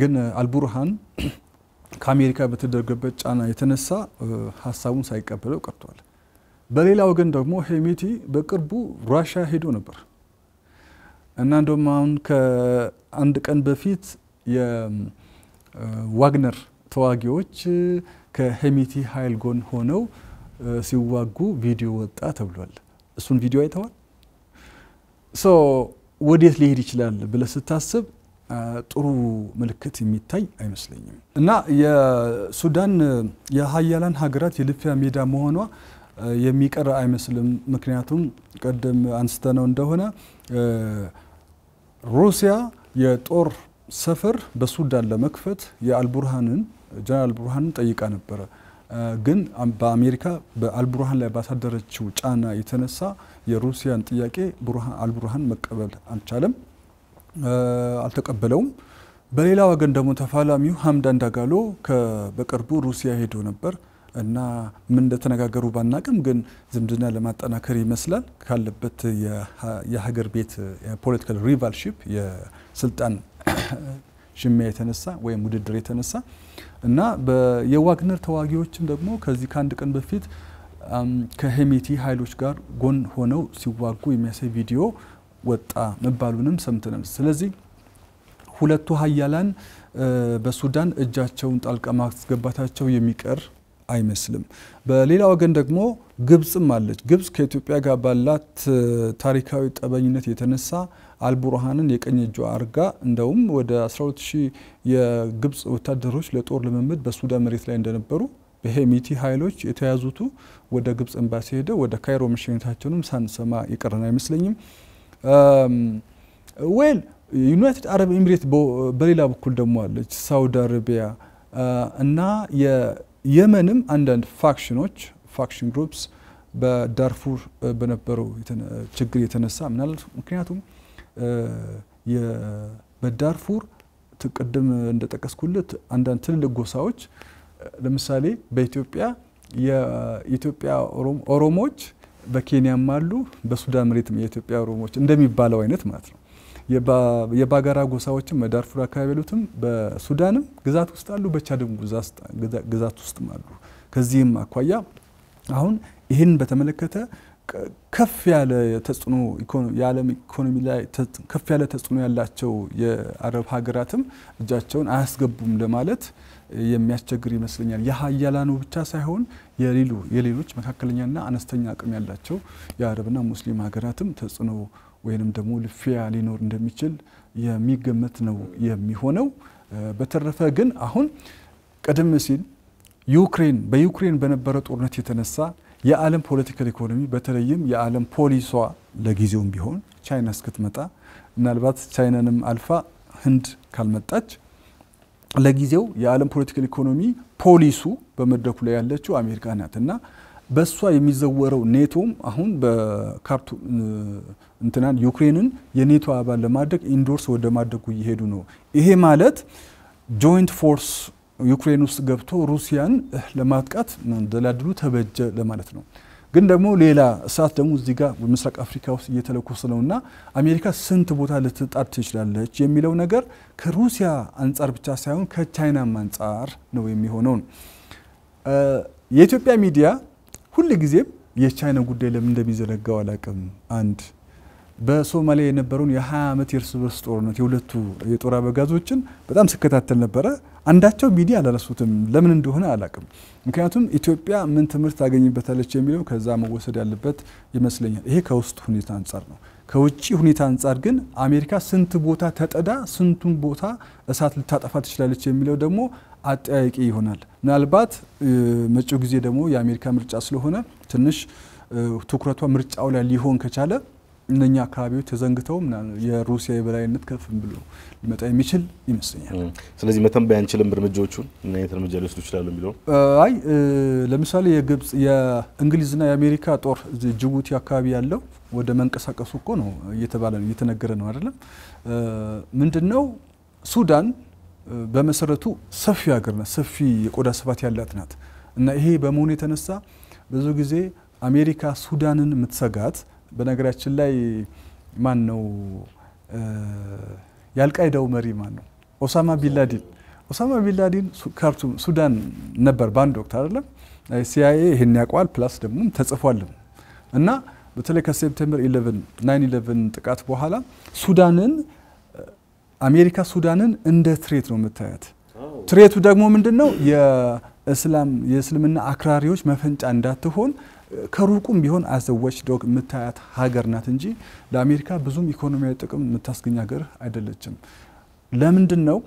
ግን አልቡርሃን ከአሜሪካ በተደረገበት ጫና የተነሳ ሀሳቡን ሳይቀበለው ቀርቷል። በሌላ ወገን ደግሞ ሄሜቲ በቅርቡ ራሽያ ሄዶ ነበር። እና እንደውም አሁን ከአንድ ቀን በፊት የዋግነር ተዋጊዎች ከሄሚቲ ሀይል ጎን ሆነው ሲዋጉ ቪዲዮ ወጣ ተብሏል። እሱን ቪዲዮ አይተዋል። ሶ ወዴት ሊሄድ ይችላል ብለህ ስታስብ ጥሩ ምልክት የሚታይ አይመስለኝም። እና የሱዳን የሀያላን ሀገራት የልፊያ ሜዳ መሆኗ የሚቀር አይመስልም። ምክንያቱም ቀደም አንስተነው እንደሆነ ሩሲያ የጦር ሰፈር በሱዳን ለመክፈት የአልቡርሃንን ጀነራል ቡርሃንን ጠይቃ ነበረ። ግን በአሜሪካ በአልቡርሃን ላይ ባሳደረችው ጫና የተነሳ የሩሲያን ጥያቄ አልቡርሃን መቀበል አልቻለም፣ አልተቀበለውም። በሌላ ወገን ደግሞ ተፋላሚው ሀምዳን ዳጋሎ በቅርቡ ሩሲያ ሄዶ ነበር። እና ምን እንደተነጋገሩ ባናቅም ግን ዝምድና ለማጠናከር ይመስላል ካለበት የሀገር ቤት የፖለቲካል ሪቫልሺፕ የስልጣን ሽሚያ የተነሳ ወይም ውድድር የተነሳ እና የዋግነር ተዋጊዎችም ደግሞ ከዚህ ከአንድ ቀን በፊት ከሄሜቲ ኃይሎች ጋር ጎን ሆነው ሲዋጉ የሚያሳይ ቪዲዮ ወጣ መባሉንም ሰምተናል። ስለዚህ ሁለቱ ሀያላን በሱዳን እጃቸውን ጣልቃ ማስገባታቸው የሚቀር አይመስልም። በሌላ ወገን ደግሞ ግብፅም አለች። ግብፅ ከኢትዮጵያ ጋር ባላት ታሪካዊ ጠበኝነት የተነሳ አልቡርሃንን የቀኝ እጇ አርጋ እንደውም ወደ 12000 የግብፅ ወታደሮች ለጦር ልምምድ በሱዳን መሬት ላይ እንደነበሩ በሄሚቲ ኃይሎች የተያዙቱ ወደ ግብፅ ኤምባሲ ሄደ ወደ ካይሮ መሸኘታቸውንም ሳንሰማ የቀረን አይመስለኝም። ዌል ዩናይትድ አረብ ኤሚሬት በሌላ በኩል ደግሞ አለች ሳውዲ አረቢያ እና የመንም አንዳንድ ፋክሽኖች ፋክሽን ግሩፕስ በዳርፉር በነበረው ችግር የተነሳ ምናል ምክንያቱም በዳርፉር ቅድም እንደጠቀስኩለት አንዳንድ ትልልቅ ጎሳዎች ለምሳሌ በኢትዮጵያ የኢትዮጵያ ኦሮሞዎች በኬንያም አሉ፣ በሱዳን መሬትም የኢትዮጵያ ኦሮሞዎች እንደሚባለው አይነት ማለት ነው። የባጋራ ጎሳዎችም መዳርፉር አካባቢ ያሉትም በሱዳንም ግዛት ውስጥ አሉ፣ በቻድም ግዛት ውስጥም አሉ። ከዚህም አኳያ አሁን ይህን በተመለከተ ከፍ ያለ ተጽዕኖ የዓለም ኢኮኖሚ ላይ ከፍ ያለ ተጽዕኖ ያላቸው የአረብ ሀገራትም እጃቸውን አያስገቡም ለማለት የሚያስቸግር ይመስለኛል። የሀያላኑ ብቻ ሳይሆን የሌሎች መካከለኛና አነስተኛ አቅም ያላቸው የአረብና ሙስሊም ሀገራትም ተጽዕኖ ወይንም ደግሞ ልፊያ ሊኖር እንደሚችል የሚገመት ነው የሚሆነው። በተረፈ ግን አሁን ቀደም ሲል ዩክሬን በዩክሬን በነበረ ጦርነት የተነሳ የዓለም ፖለቲካል ኢኮኖሚ በተለይም የዓለም ፖሊሷ ለጊዜውም ቢሆን ቻይና እስክትመጣ ምናልባት ቻይናንም አልፋ ህንድ ካልመጣች ለጊዜው የዓለም ፖለቲካል ኢኮኖሚ ፖሊሱ በመድረኩ ላይ ያለችው አሜሪካ ናት እና በእሷ የሚዘወረው ኔቶም አሁን በካርቱ እንትናን ዩክሬንን የኔቶ አባል ለማድረግ ኢንዶርስ ወደ ማድረጉ እየሄዱ ነው። ይሄ ማለት ጆይንት ፎርስ ዩክሬን ውስጥ ገብቶ ሩሲያን ለማጥቃት መንደላድሉ ተበጀ ለማለት ነው። ግን ደግሞ ሌላ እሳት ደግሞ እዚህ ጋር በምስራቅ አፍሪካ ውስጥ እየተለኮሰ ነው እና አሜሪካ ስንት ቦታ ልትጣድ ትችላለች የሚለው ነገር ከሩሲያ አንጻር ብቻ ሳይሆን ከቻይናም አንጻር ነው የሚሆነው። የኢትዮጵያ ሚዲያ ሁል ጊዜም የቻይና ጉዳይ ለምን እንደሚዘነጋው አላቅም? አንድ በሶማሊያ የነበረውን የ20 ዓመት የእርስ በርስ ጦርነት የሁለቱ የጦር አበጋዞችን በጣም ስከታተል ነበረ። አንዳቸው ሚዲያ አላነሱትም፣ ለምን እንደሆነ አላቅም? ምክንያቱም ኢትዮጵያ ምን ትምህርት ታገኝበታለች የሚለው ከዛ መወሰድ ያለበት ይመስለኛል። ይሄ ከውስጥ ሁኔታ አንጻር ነው። ከውጭ ሁኔታ አንጻር ግን አሜሪካ ስንት ቦታ ተጠዳ ስንቱን ቦታ እሳት ልታጠፋ ትችላለች የሚለው ደግሞ አጠያቂ ይሆናል። ምናልባት መጪው ጊዜ ደግሞ የአሜሪካ ምርጫ ስለሆነ ትንሽ ትኩረቷ ምርጫው ላይ ሊሆን ከቻለ እነኛ አካባቢዎች ተዘንግተው የሩሲያ የበላይነት ከፍ ብሎ ሊመጣ የሚችል ይመስለኛል። ስለዚህ መተንበይ አንችልም እርምጃዎቹን እና አይነት እርምጃ ሊወስዱ ይችላሉ የሚለው አይ ለምሳሌ የግብጽ የእንግሊዝና የአሜሪካ ጦር ጅቡቲ አካባቢ ያለው ወደ መንቀሳቀሱ እኮ ነው እየተባለ ነው እየተነገረ ነው አይደለም። ምንድን ነው ሱዳን በመሰረቱ ሰፊ ሀገር ናት፣ ሰፊ የቆዳ ስፋት ያላት ናት እና ይሄ በመሆኑ የተነሳ ብዙ ጊዜ አሜሪካ ሱዳንን የምትሰጋት በነገራችን ላይ ማን ነው የአልቃይዳው መሪ ማን ነው? ኦሳማ ቢንላዲን ኦሳማ ቢንላዲን ካርቱም ሱዳን ነበር በአንድ ወቅት አይደለም። ሲአይኤ ይህን ያውቀዋል፣ ፕላስ ደግሞ ተጽፏልም እና በተለይ ከሴፕቴምበር 11 9 11 ጥቃት በኋላ ሱዳንን አሜሪካ ሱዳንን እንደ ትሬት ነው የምታያት። ትሬቱ ደግሞ ምንድን ነው? የእስላም የእስልምና አክራሪዎች መፈንጫ እንዳትሆን ከሩቁም ቢሆን አዘዋች ዶግ የምታያት ሀገር ናት እንጂ ለአሜሪካ ብዙም ኢኮኖሚያዊ ጥቅም የምታስገኝ ሀገር አይደለችም። ለምንድን ነው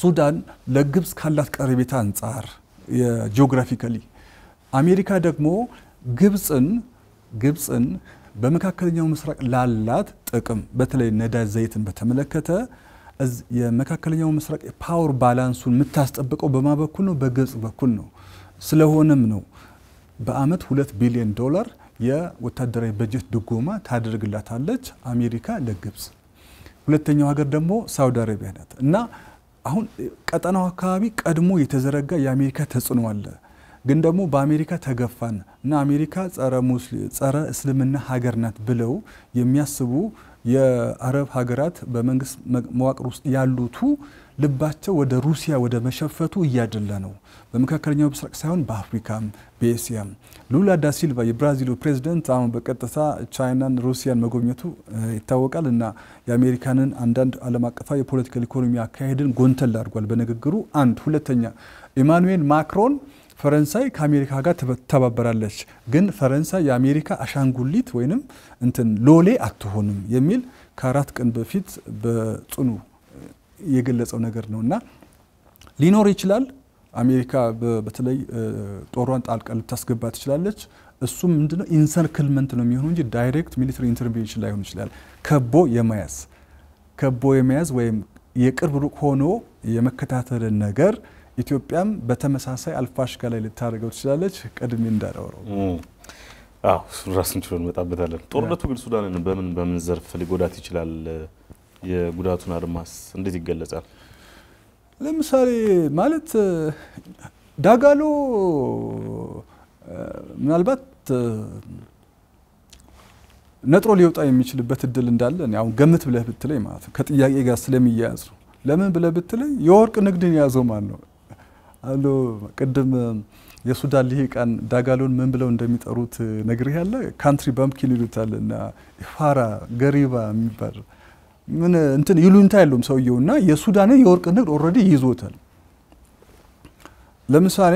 ሱዳን ለግብፅ ካላት ቀረቤታ አንጻር የጂኦግራፊካሊ አሜሪካ ደግሞ ግብፅን ግብፅን በመካከለኛው ምስራቅ ላላት ጥቅም በተለይ ነዳጅ ዘይትን በተመለከተ የመካከለኛው ምስራቅ የፓወር ባላንሱን የምታስጠብቀው በማ በኩል ነው? በግብጽ በኩል ነው። ስለሆነም ነው በአመት ሁለት ቢሊዮን ዶላር የወታደራዊ በጀት ድጎማ ታደርግላታለች አሜሪካ ለግብጽ። ሁለተኛው ሀገር ደግሞ ሳውዲ አረቢያ ናት እና አሁን ቀጠናው አካባቢ ቀድሞ የተዘረጋ የአሜሪካ ተጽዕኖ አለ። ግን ደግሞ በአሜሪካ ተገፋን እና አሜሪካ ጸረ እስልምና ሀገር ናት ብለው የሚያስቡ የአረብ ሀገራት በመንግስት መዋቅር ውስጥ ያሉቱ ልባቸው ወደ ሩሲያ ወደ መሸፈቱ እያደላ ነው። በመካከለኛው ምስራቅ ሳይሆን በአፍሪካም በኤስያም። ሉላ ዳ ሲልቫ የብራዚሉ ፕሬዚደንት አሁን በቀጥታ ቻይናን፣ ሩሲያን መጎብኘቱ ይታወቃል እና የአሜሪካንን አንዳንድ ዓለም አቀፋዊ የፖለቲካል ኢኮኖሚ አካሄድን ጎንተል አድርጓል በንግግሩ። አንድ ሁለተኛ ኢማኑኤል ማክሮን ፈረንሳይ ከአሜሪካ ጋር ተባበራለች ግን ፈረንሳይ የአሜሪካ አሻንጉሊት ወይንም እንትን ሎሌ አትሆንም የሚል ከአራት ቀን በፊት በጽኑ የገለጸው ነገር ነው እና ሊኖር ይችላል። አሜሪካ በተለይ ጦሯን ጣልቃ ልታስገባ ትችላለች። እሱም ምንድነው ኢንሰርክልመንት ነው የሚሆነው እንጂ ዳይሬክት ሚሊተሪ ኢንተርቬንሽን ላይሆን ይችላል። ከቦ የመያዝ ከቦ የመያዝ ወይም የቅርብ ሩቅ ሆኖ የመከታተልን ነገር ኢትዮጵያም በተመሳሳይ አልፋሽጋ ላይ ልታደርገው ትችላለች። ቀድሜ እንዳረወረው አዎ እሱን ራስን ችሎ እንመጣበታለን። ጦርነቱ ግን ሱዳንን በምን በምን ዘርፍ ሊጎዳት ይችላል? የጉዳቱን አድማስ እንዴት ይገለጻል? ለምሳሌ ማለት ዳጋሎ ምናልባት ነጥሮ ሊወጣ የሚችልበት እድል እንዳለ አሁን ገምት ብለህ ብትለኝ ማለት ነው ከጥያቄ ጋር ስለሚያያዝ ነው። ለምን ብለህ ብትለኝ የወርቅ ንግድን የያዘው ማን ነው? አሉ ቅድም የሱዳን ልሂቃን ዳጋሎን ምን ብለው እንደሚጠሩት ነግር ያለ ካንትሪ ባምኪን ይሉታል እና ፋራ ገሪባ የሚባል ምን እንትን ይሉኝታ ያለውም ሰውየው እና የሱዳንን የወርቅ ንግድ ኦልሬዲ ይዞታል። ለምሳሌ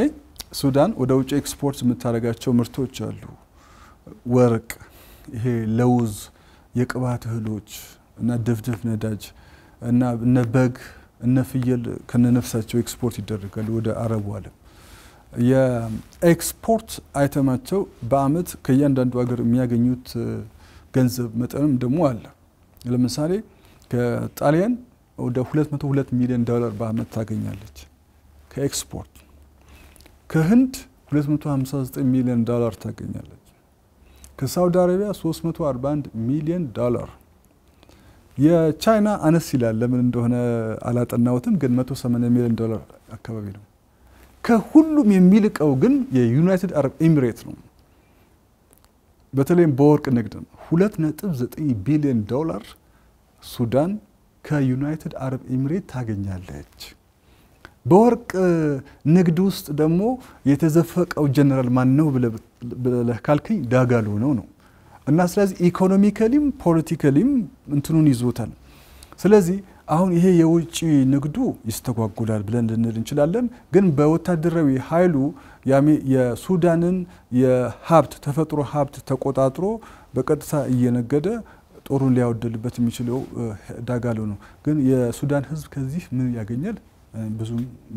ሱዳን ወደ ውጭ ኤክስፖርት የምታደርጋቸው ምርቶች አሉ። ወርቅ፣ ይሄ ለውዝ፣ የቅባት እህሎች እና ድፍድፍ ነዳጅ እና እነ በግ እነ ፍየል ከነነፍሳቸው ኤክስፖርት ይደረጋል ወደ አረቡ ዓለም። የኤክስፖርት አይተማቸው በአመት ከእያንዳንዱ ሀገር የሚያገኙት ገንዘብ መጠንም ደግሞ አለ። ለምሳሌ ከጣሊያን ወደ 202 ሚሊዮን ዶላር በአመት ታገኛለች ከኤክስፖርት። ከህንድ 259 ሚሊዮን ዶላር ታገኛለች። ከሳውዲ አረቢያ 341 ሚሊዮን ዶላር የቻይና አነስ ይላል። ለምን እንደሆነ አላጠናሁትም፣ ግን 180 ሚሊዮን ዶላር አካባቢ ነው። ከሁሉም የሚልቀው ግን የዩናይትድ አረብ ኤሚሬት ነው። በተለይም በወርቅ ንግድ ነው። 2.9 ቢሊዮን ዶላር ሱዳን ከዩናይትድ አረብ ኤሚሬት ታገኛለች። በወርቅ ንግድ ውስጥ ደግሞ የተዘፈቀው ጀነራል ማን ነው ብለህ ካልከኝ ዳጋሎ ነው ነው እና ስለዚህ ኢኮኖሚካሊም ፖለቲካሊም እንትኑን ይዞታል። ስለዚህ አሁን ይሄ የውጭ ንግዱ ይስተጓጉላል ብለን ልንል እንችላለን። ግን በወታደራዊ ኃይሉ የሱዳንን የሀብት ተፈጥሮ ሀብት ተቆጣጥሮ በቀጥታ እየነገደ ጦሩን ሊያወደልበት የሚችለው ዳጋሎ ነው። ግን የሱዳን ህዝብ ከዚህ ምን ያገኛል? ብዙ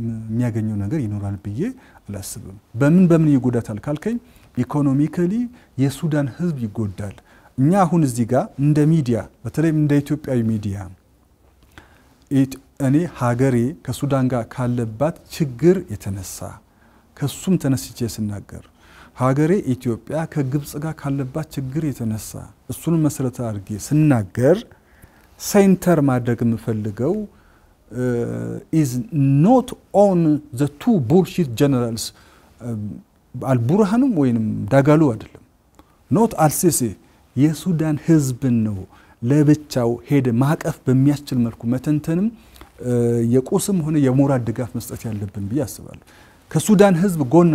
የሚያገኘው ነገር ይኖራል ብዬ አላስብም። በምን በምን ይጎዳታል ካልከኝ ኢኮኖሚካሊ የሱዳን ህዝብ ይጎዳል። እኛ አሁን እዚህ ጋር እንደ ሚዲያ በተለይም እንደ ኢትዮጵያዊ ሚዲያ እኔ ሀገሬ ከሱዳን ጋር ካለባት ችግር የተነሳ ከሱም ተነስቼ ስናገር ሀገሬ ኢትዮጵያ ከግብፅ ጋር ካለባት ችግር የተነሳ እሱን መሰረት አድርጌ ስናገር ሴንተር ማድረግ የምፈልገው ኢዝ ኖት ኦን ዘ ቱ ቡልሺት ጀነራልስ አልቡርሃንም ወይንም ዳጋሉ አይደለም። ኖት አልሲሲ የሱዳን ህዝብን ነው ለብቻው ሄደ ማቀፍ በሚያስችል መልኩ መተንተንም የቁስም ሆነ የሞራል ድጋፍ መስጠት ያለብን ብዬ አስባለሁ። ከሱዳን ህዝብ ጎን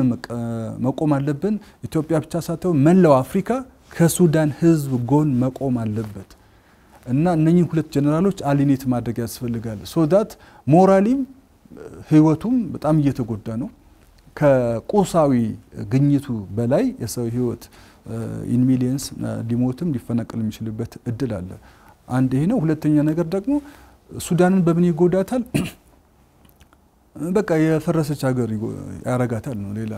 መቆም አለብን። ኢትዮጵያ ብቻ ሳትሆን መላው አፍሪካ ከሱዳን ህዝብ ጎን መቆም አለበት እና እነኚህን ሁለት ጀኔራሎች አሊኔት ማድረግ ያስፈልጋል። ሶ ሞራሊም ህይወቱም በጣም እየተጎዳ ነው። ከቁሳዊ ግኝቱ በላይ የሰው ህይወት ኢንሚሊየንስ ሊሞትም ሊፈናቀል የሚችልበት እድል አለ። አንድ ይሄ ነው። ሁለተኛ ነገር ደግሞ ሱዳንን በምን ይጎዳታል? [CLEARS THROAT] በቃ የፈረሰች ሀገር ያረጋታል ነው። ሌላ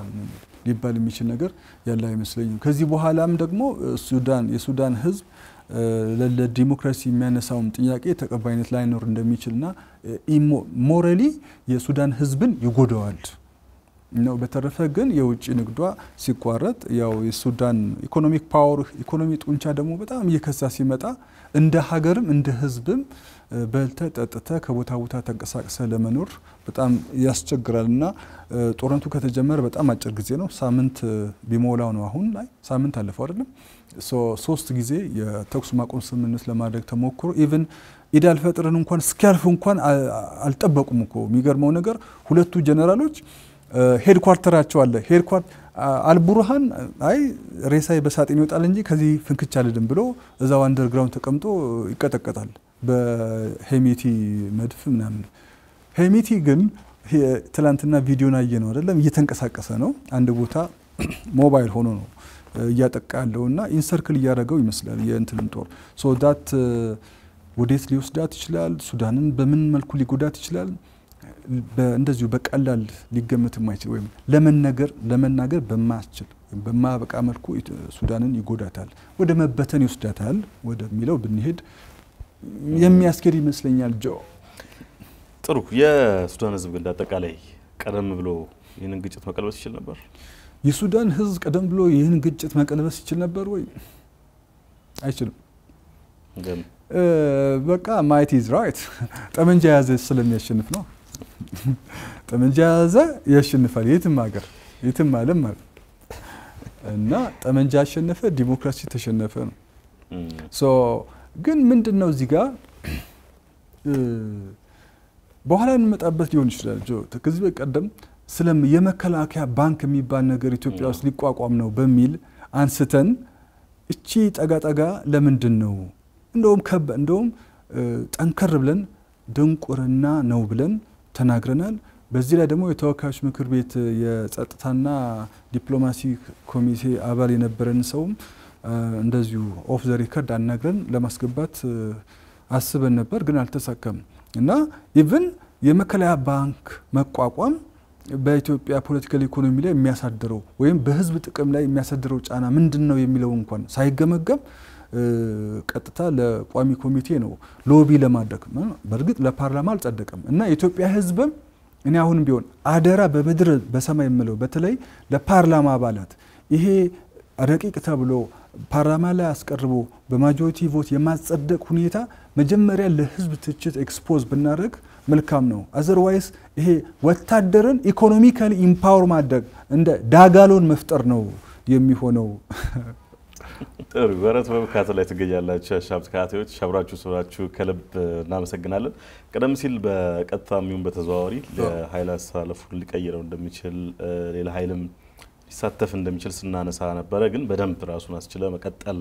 ሊባል የሚችል ነገር ያለ አይመስለኝም። ከዚህ በኋላም ደግሞ ሱዳን የሱዳን ህዝብ ለዲሞክራሲ የሚያነሳውም ጥያቄ ተቀባይነት ላይኖር እንደሚችልና ሞራሊ የሱዳን ህዝብን ይጎዳዋል። ነው። በተረፈ ግን የውጭ ንግዷ ሲቋረጥ ያው የሱዳን ኢኮኖሚክ ፓወር ኢኮኖሚ ጡንቻ ደግሞ በጣም እየከሳ ሲመጣ እንደ ሀገርም እንደ ህዝብም በልተ ጠጥተ ከቦታ ቦታ ተንቀሳቅሰ ለመኖር በጣም ያስቸግራል እና ጦርነቱ ከተጀመረ በጣም አጭር ጊዜ ነው። ሳምንት ቢሞላው ነው አሁን ላይ ሳምንት አለፈው አይደለም። ሶስት ጊዜ የተኩስ ማቆም ስምምነት ለማድረግ ተሞክሮ ኢቨን ኢድ አልፈጥርን እንኳን እስኪያልፍ እንኳን አልጠበቁም እኮ። የሚገርመው ነገር ሁለቱ ጀነራሎች ሄድኳርተራቸው አለ። ሄድኳርተር አልቡርሃን አይ ሬሳ በሳጥን ይወጣል እንጂ ከዚህ ፍንክች አልድም ብሎ እዛው አንደርግራውንድ ተቀምጦ ይቀጠቀጣል በሄሜቲ መድፍ ምናምን። ሄሜቲ ግን ትላንትና ቪዲዮን አየ ነው አይደለም፣ እየተንቀሳቀሰ ነው አንድ ቦታ [CLEARS THROAT] ሞባይል ሆኖ ነው እያጠቃ ያለው እና ኢንሰርክል እያደረገው ይመስላል የእንትልን ጦር ሶ ዳት ወዴት ሊወስዳት ይችላል? ሱዳንን በምን መልኩ ሊጎዳት ይችላል? እንደዚሁ በቀላል ሊገመት የማይችል ወይም ለመነገር ለመናገር በማያስችል በማያበቃ መልኩ ሱዳንን ይጎዳታል፣ ወደ መበተን ይወስዳታል ወደሚለው ብንሄድ የሚያስኬድ ይመስለኛል። ጆ ጥሩ። የሱዳን ህዝብ ግን አጠቃላይ ቀደም ብሎ ይህንን ግጭት መቀልበስ ይችል ነበር? የሱዳን ህዝብ ቀደም ብሎ ይህን ግጭት መቀልበስ ይችል ነበር ወይ? አይችልም። በቃ ማይት ኢዝ ራይት ጠመንጃ የያዘ ስለሚያሸንፍ ነው። ጠመንጃ ያዘ ያሸንፋል፣ የትም ሀገር የትም ዓለም ማለት እና ጠመንጃ አሸነፈ፣ ዲሞክራሲ ተሸነፈ ነው። ግን ምንድን ነው እዚህ ጋር በኋላ እንመጣበት ሊሆን ይችላል። ከዚህ በቀደም ስለ የመከላከያ ባንክ የሚባል ነገር ኢትዮጵያ ውስጥ ሊቋቋም ነው በሚል አንስተን እቺ ጠጋጠጋ ለምንድን ነው እንደውም ከበ እንደውም ጠንከር ብለን ድንቁርና ነው ብለን ተናግረናል። በዚህ ላይ ደግሞ የተወካዮች ምክር ቤት የጸጥታና ዲፕሎማሲ ኮሚቴ አባል የነበረን ሰውም እንደዚሁ ኦፍ ዘ ሪከርድ አናግረን ለማስገባት አስበን ነበር፣ ግን አልተሳካም እና ኢቭን የመከላያ ባንክ መቋቋም በኢትዮጵያ ፖለቲካል ኢኮኖሚ ላይ የሚያሳድረው ወይም በህዝብ ጥቅም ላይ የሚያሳድረው ጫና ምንድን ነው የሚለው እንኳን ሳይገመገም ቀጥታ ለቋሚ ኮሚቴ ነው ሎቢ ለማድረግ በእርግጥ ለፓርላማ አልጸደቀም እና የኢትዮጵያ ህዝብም እኔ አሁንም ቢሆን አደራ በምድር በሰማይ የምለው በተለይ ለፓርላማ አባላት ይሄ ረቂቅ ተብሎ ፓርላማ ላይ አስቀርቦ በማጆሪቲ ቮት የማጸደቅ ሁኔታ መጀመሪያ ለህዝብ ትችት ኤክስፖዝ ብናደረግ መልካም ነው። አዘርዋይስ ይሄ ወታደርን ኢኮኖሚካሊ ኢምፓወር ማድረግ እንደ ዳጋሎን መፍጠር ነው የሚሆነው። [LAUGHS] ጥሩ ወረት በመካተል ላይ ትገኛላችሁ። ሻብ ካቴዎች አብራችሁ ስራችሁ ከልብ እናመሰግናለን። ቀደም ሲል በቀጥታ የሚሆን በተዘዋዋሪ ለኃይል አስተላለፉን ሊቀይረው እንደሚችል ሌላ ኃይልም ሊሳተፍ እንደሚችል ስናነሳ ነበረ። ግን በደንብ ራሱን አስችለ መቀጠል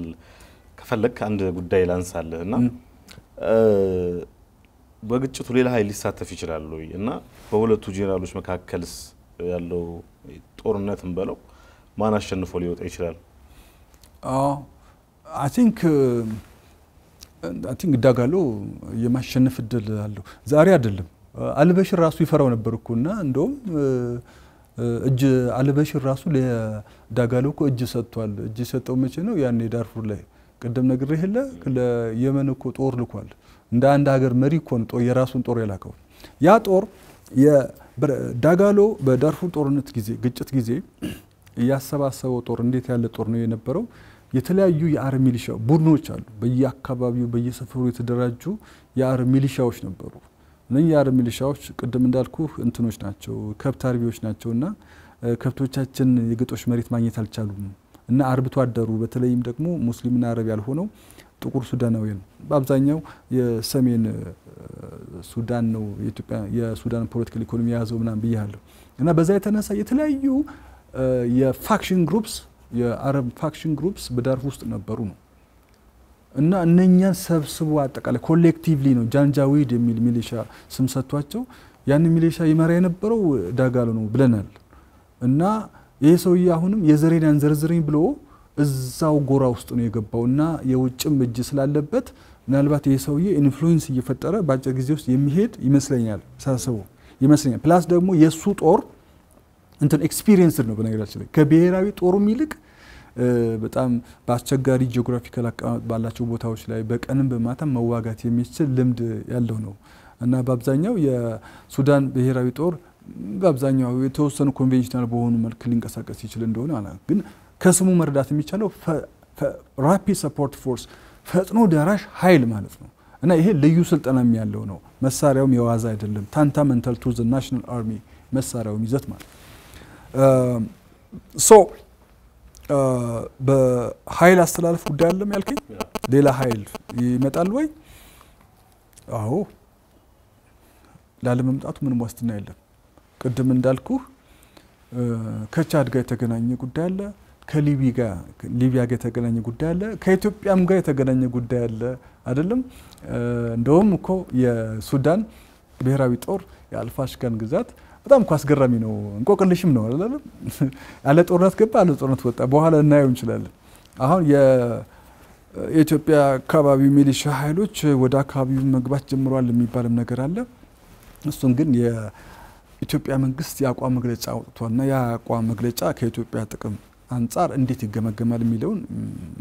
ከፈለግ አንድ ጉዳይ ላንሳልህ እና በግጭቱ ሌላ ኃይል ሊሳተፍ ይችላል እና በሁለቱ ጄኔራሎች መካከልስ ያለው ጦርነት በለው ማን አሸንፎ ሊወጣ ይችላል? አይ ቲንክ uh, ዳጋሎ የማሸነፍ እድል አለው። ዛሬ አይደለም uh, አልበሽር ራሱ ይፈራው ነበር እኮ እና እንደውም uh, እጅ አልበሽር ራሱ ለዳጋሎ እኮ እጅ ሰጥቷል። እጅ ሰጠው መቼ ነው? ያኔ ዳርፉር ላይ ቅድም ነግሬህ የለ ለየመን እኮ ጦር ልኳል። እንደ አንድ ሀገር መሪ እኮ ነው የራሱን ጦር የላከው። ያ ጦር ዳጋሎ በዳርፉር ጦርነት ጊዜ ግጭት ጊዜ ያሰባሰበው ጦር እንዴት ያለ ጦር ነው የነበረው? የተለያዩ የአር ሚሊሻ ቡድኖች አሉ። በየአካባቢው በየሰፈሩ የተደራጁ የአር ሚሊሻዎች ነበሩ። እነህ የአር ሚሊሻዎች ቅድም እንዳልኩ እንትኖች ናቸው፣ ከብት አርቢዎች ናቸው እና ከብቶቻችን የግጦሽ መሬት ማግኘት አልቻሉም እና አርብቶ አደሩ በተለይም ደግሞ ሙስሊምና አረብ ያልሆነው ጥቁር ሱዳናዊያን በአብዛኛው የሰሜን ሱዳን ነው የኢትዮጵያ የሱዳን ፖለቲካል ኢኮኖሚ የያዘው ምናምን ብያለሁ እና በዛ የተነሳ የተለያዩ የፋክሽን ግሩፕስ የአረብ ፋክሽን ግሩፕስ በዳርፉ ውስጥ ነበሩ ነው እና እነኛን ሰብስቦ አጠቃላይ ኮሌክቲቭሊ ነው ጃንጃዊድ የሚል ሚሊሻ ስም ሰጥቷቸው ያን ሚሊሻ ይመራ የነበረው ዳጋሎ ነው ብለናል። እና ይህ ሰውዬ አሁንም የዘሬን ያንዘርዝርኝ ብሎ እዛው ጎራ ውስጥ ነው የገባው እና የውጭም እጅ ስላለበት ምናልባት ይህ ሰውዬ ኢንፍሉዌንስ እየፈጠረ በአጭር ጊዜ ውስጥ የሚሄድ ይመስለኛል ሳስበው ይመስለኛል። ፕላስ ደግሞ የእሱ ጦር እንትን ኤክስፒሪየንስድ ነው። በነገራችን ላይ ከብሔራዊ ጦሩም ይልቅ በጣም በአስቸጋሪ ጂኦግራፊካል አቀማመጥ ባላቸው ቦታዎች ላይ በቀንም በማታም መዋጋት የሚችል ልምድ ያለው ነው እና በአብዛኛው የሱዳን ብሔራዊ ጦር በአብዛኛው የተወሰኑ ኮንቬንሽናል በሆኑ መልክ ሊንቀሳቀስ ይችል እንደሆነ አላ ግን ከስሙ መረዳት የሚቻለው ራፒድ ሰፖርት ፎርስ ፈጥኖ ደራሽ ኃይል ማለት ነው እና ይሄ ልዩ ስልጠናም ያለው ነው። መሳሪያውም የዋዛ አይደለም። ታንታመንታል ቱ ዘ ናሽናል አርሚ መሳሪያውም ይዘት ማለት ነው። ሶ በኃይል አስተላለፍ ጉዳይ አለም ያልከኝ፣ ሌላ ኃይል ይመጣል ወይ? አዎ፣ ላለመምጣቱ ምንም ዋስትና የለም። ቅድም እንዳልኩህ ከቻድ ጋር የተገናኘ ጉዳይ አለ፣ ከሊቢ ጋር ሊቢያ ጋር የተገናኘ ጉዳይ አለ፣ ከኢትዮጵያም ጋር የተገናኘ ጉዳይ አለ አይደለም። እንደውም እኮ የሱዳን ብሔራዊ ጦር የአልፋሽጋን ግዛት በጣም እኮ አስገራሚ ነው። እንቆቅልሽም ነው አይደለም። ያለ ጦርነት ገባ፣ ያለ ጦርነት ወጣ። በኋላ እናየው እንችላለን። አሁን የኢትዮጵያ አካባቢ ሚሊሻ ኃይሎች ወደ አካባቢው መግባት ጀምረዋል የሚባልም ነገር አለ። እሱን ግን የኢትዮጵያ መንግስት የአቋም መግለጫ አውጥቷልና ያ አቋም መግለጫ ከኢትዮጵያ ጥቅም አንጻር እንዴት ይገመገማል የሚለውን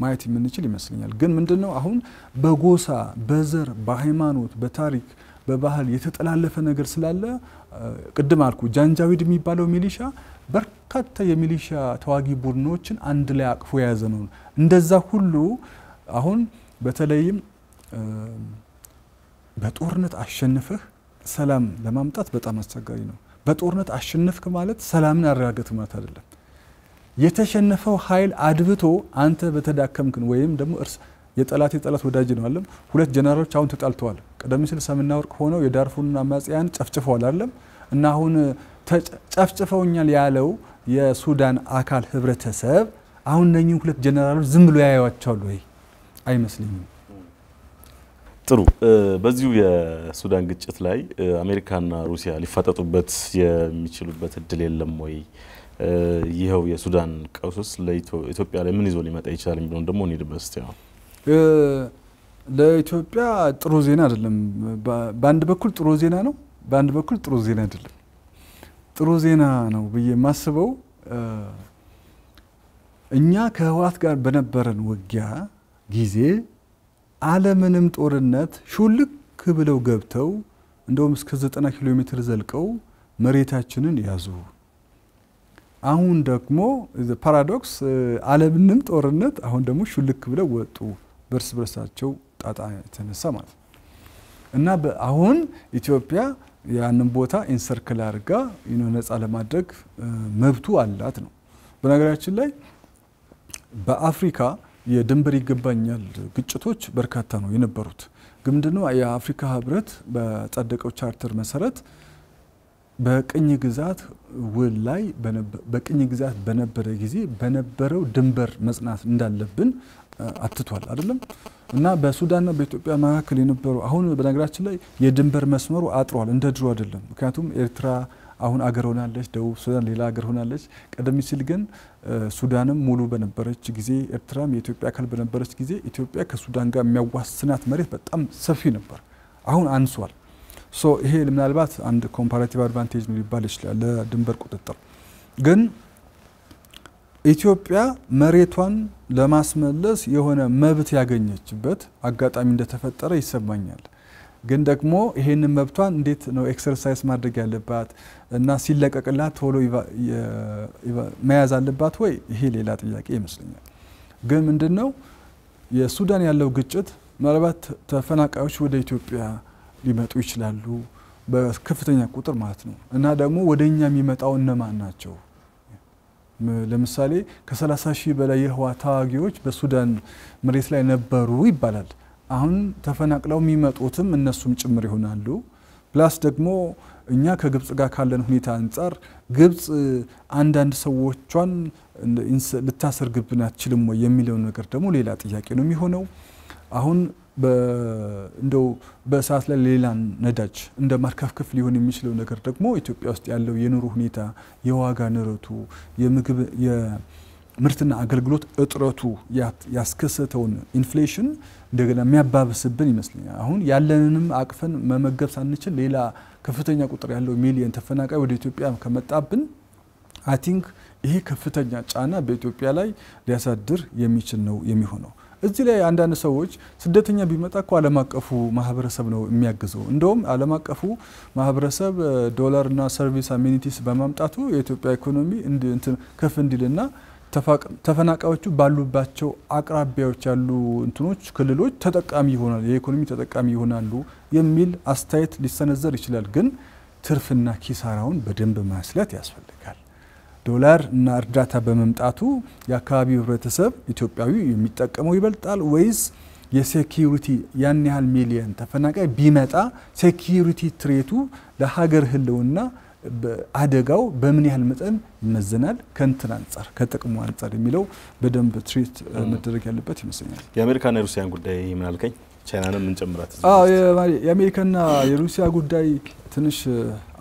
ማየት የምንችል ይመስለኛል። ግን ምንድን ነው አሁን በጎሳ በዘር በሃይማኖት በታሪክ በባህል የተጠላለፈ ነገር ስላለ ቅድም አልኩ ጃንጃዊድ የሚባለው ሚሊሻ በርካታ የሚሊሻ ተዋጊ ቡድኖችን አንድ ላይ አቅፎ የያዘ ነው። እንደዛ ሁሉ አሁን በተለይም በጦርነት አሸንፈህ ሰላም ለማምጣት በጣም አስቸጋሪ ነው። በጦርነት አሸነፍክ ማለት ሰላምን አረጋገጥ ማለት አይደለም። የተሸነፈው ኃይል አድብቶ አንተ በተዳከምክን ወይም ደግሞ የጠላት የጠላት ወዳጅ ነው አለም። ሁለት ጀነራሎች አሁን ተጣልተዋል። ቀደም ሲል ሰምና ወርቅ ሆነው የዳርፉርን አማጽያን ጨፍጭፈዋል አለም እና አሁን ጨፍጭፈውኛል ያለው የሱዳን አካል ህብረተሰብ አሁን እነኚህ ሁለት ጀነራሎች ዝም ብሎ ያዩዋቸዋል ወይ? አይመስልኝም። ጥሩ። በዚሁ የሱዳን ግጭት ላይ አሜሪካና ሩሲያ ሊፋጠጡበት የሚችሉበት እድል የለም ወይ? ይኸው የሱዳን ቀውስ ለኢትዮጵያ ላይ ምን ይዞ ሊመጣ ይችላል የሚለውን ደግሞ እንሂድበት እስቲ ነው። ለኢትዮጵያ ጥሩ ዜና አይደለም። በአንድ በኩል ጥሩ ዜና ነው፣ በአንድ በኩል ጥሩ ዜና አይደለም። ጥሩ ዜና ነው ብዬ የማስበው እኛ ከህወሓት ጋር በነበረን ውጊያ ጊዜ አለምንም ጦርነት ሹልክ ብለው ገብተው እንደውም እስከ 90 ኪሎ ሜትር ዘልቀው መሬታችንን ያዙ። አሁን ደግሞ ፓራዶክስ አለምንም ጦርነት አሁን ደግሞ ሹልክ ብለው ወጡ። በእርስ በርሳቸው ጣጣ የተነሳ ማለት ነው እና አሁን ኢትዮጵያ ያንን ቦታ ኢንሰርክል አድርጋ ነጻ ለማድረግ መብቱ አላት ነው። በነገራችን ላይ በአፍሪካ የድንበር ይገባኛል ግጭቶች በርካታ ነው የነበሩት። ግን ምንድነው የአፍሪካ ህብረት በጸደቀው ቻርተር መሰረት በቅኝ ግዛት ውል ላይ በቅኝ ግዛት በነበረ ጊዜ በነበረው ድንበር መጽናት እንዳለብን አትቷል አይደለም እና በሱዳንና በኢትዮጵያ መካከል የነበሩ አሁን በነገራችን ላይ የድንበር መስመሩ አጥሯል፣ እንደ ድሮ አይደለም። ምክንያቱም ኤርትራ አሁን አገር ሆናለች፣ ደቡብ ሱዳን ሌላ አገር ሆናለች። ቀደም ሲል ግን ሱዳንም ሙሉ በነበረች ጊዜ ኤርትራም የኢትዮጵያ አካል በነበረች ጊዜ ኢትዮጵያ ከሱዳን ጋር የሚያዋስናት መሬት በጣም ሰፊ ነበር። አሁን አንሷል። ሶ ይሄ ምናልባት አንድ ኮምፓራቲቭ አድቫንቴጅ ነው ሊባል ይችላል ለድንበር ቁጥጥር ግን ኢትዮጵያ መሬቷን ለማስመለስ የሆነ መብት ያገኘችበት አጋጣሚ እንደተፈጠረ ይሰማኛል። ግን ደግሞ ይሄንን መብቷን እንዴት ነው ኤክሰርሳይዝ ማድረግ ያለባት እና ሲለቀቅላት ቶሎ መያዝ አለባት ወይ? ይሄ ሌላ ጥያቄ ይመስለኛል። ግን ምንድን ነው የሱዳን ያለው ግጭት ምናልባት ተፈናቃዮች ወደ ኢትዮጵያ ሊመጡ ይችላሉ በከፍተኛ ቁጥር ማለት ነው እና ደግሞ ወደ እኛ የሚመጣው እነማን ናቸው ለምሳሌ ከ30 ሺህ በላይ የህወሓት ታዋጊዎች በሱዳን መሬት ላይ ነበሩ ይባላል። አሁን ተፈናቅለው የሚመጡትም እነሱም ጭምር ይሆናሉ። ፕላስ ደግሞ እኛ ከግብጽ ጋር ካለን ሁኔታ አንጻር ግብጽ አንዳንድ ሰዎቿን ልታሰርግብን አትችልም ወይ የሚለው ነገር ደግሞ ሌላ ጥያቄ ነው የሚሆነው። አሁን እንደው በሰዓት ላይ ሌላ ነዳጅ እንደ ማርከፍከፍ ሊሆን የሚችለው ነገር ደግሞ ኢትዮጵያ ውስጥ ያለው የኑሮ ሁኔታ፣ የዋጋ ንረቱ፣ የምግብ የምርትና አገልግሎት እጥረቱ ያስከሰተውን ኢንፍሌሽን እንደገና የሚያባብስብን ይመስለኛል። አሁን ያለንንም አቅፈን መመገብ ሳንችል ሌላ ከፍተኛ ቁጥር ያለው ሚሊየን ተፈናቃይ ወደ ኢትዮጵያ ከመጣብን አይ ቲንክ ይሄ ከፍተኛ ጫና በኢትዮጵያ ላይ ሊያሳድር የሚችል ነው የሚሆነው። እዚህ ላይ አንዳንድ ሰዎች ስደተኛ ቢመጣ እኮ ዓለም አቀፉ ማህበረሰብ ነው የሚያግዘው። እንደውም ዓለም አቀፉ ማህበረሰብ ዶላርና ሰርቪስ አሜኒቲስ በማምጣቱ የኢትዮጵያ ኢኮኖሚ ከፍ እንዲልና ተፈናቃዮቹ ባሉባቸው አቅራቢያዎች ያሉ እንትኖች ክልሎች ተጠቃሚ ይሆናል የኢኮኖሚ ተጠቃሚ ይሆናሉ የሚል አስተያየት ሊሰነዘር ይችላል። ግን ትርፍና ኪሳራውን በደንብ ማስለት ያስፈልጋል። ዶላር እና እርዳታ በመምጣቱ የአካባቢው ህብረተሰብ ኢትዮጵያዊ የሚጠቀመው ይበልጣል ወይስ የሴኪሪቲ ያን ያህል ሚሊየን ተፈናቃይ ቢመጣ ሴኪሪቲ ትሬቱ ለሀገር ህልውና አደጋው በምን ያህል መጠን ይመዘናል ከእንትን አንጻር ከጥቅሙ አንጻር የሚለው በደንብ ትሪት መደረግ ያለበት ይመስለኛል። የአሜሪካና የሩሲያን ጉዳይ ምን ቻይናንም እንጨምራት። የአሜሪካና የሩሲያ ጉዳይ ትንሽ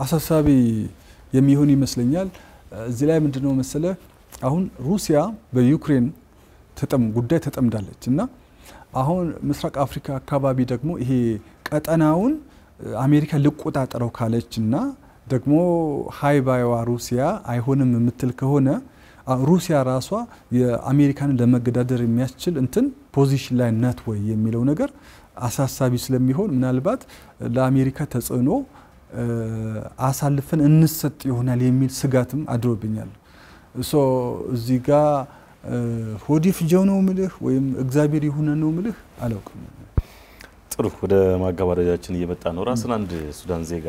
አሳሳቢ የሚሆን ይመስለኛል። እዚህ ላይ ምንድነው መሰለ አሁን ሩሲያ በዩክሬን ጉዳይ ተጠምዳለች እና አሁን ምስራቅ አፍሪካ አካባቢ ደግሞ ይሄ ቀጠናውን አሜሪካ ልቆጣጠረው ካለች እና ደግሞ ሀይ ባይዋ ሩሲያ አይሆንም የምትል ከሆነ ሩሲያ ራሷ የአሜሪካንን ለመገዳደር የሚያስችል እንትን ፖዚሽን ላይ ናት ወይ የሚለው ነገር አሳሳቢ ስለሚሆን ምናልባት ለአሜሪካ ተጽዕኖ አሳልፈን እንሰጥ ይሆናል የሚል ስጋትም አድሮብኛል። ሶ እዚህ ጋ ሆዲ ፍጀው ነው ምልህ ወይም እግዚአብሔር የሆነ ነው ምልህ አላውቅም። ጥሩ ወደ ማገባደጃችን እየመጣ ነው። ራስን አንድ ሱዳን ዜጋ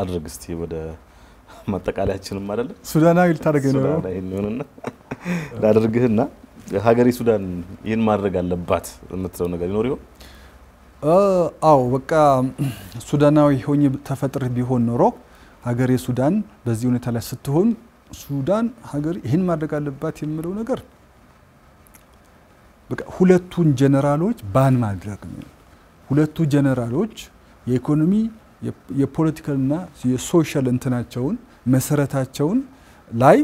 አድርግ እስቲ ወደ ማጠቃለያችንም አይደለ ሱዳናዊ ልታደርገኝ ነው ላደርግህና ሀገሬ ሱዳን ይህን ማድረግ አለባት የምትለው ነገር ይኖር ይሆን? አዎ በቃ ሱዳናዊ ሆኜ ተፈጥሬ ቢሆን ኖሮ ሀገሬ ሱዳን በዚህ ሁኔታ ላይ ስትሆን ሱዳን ሀገር ይህን ማድረግ አለባት የምለው ነገር በቃ ሁለቱን ጀነራሎች ባን ማድረግ ነው። ሁለቱ ጀነራሎች የኢኮኖሚ የፖለቲካልና የሶሻል እንትናቸውን መሰረታቸውን ላይ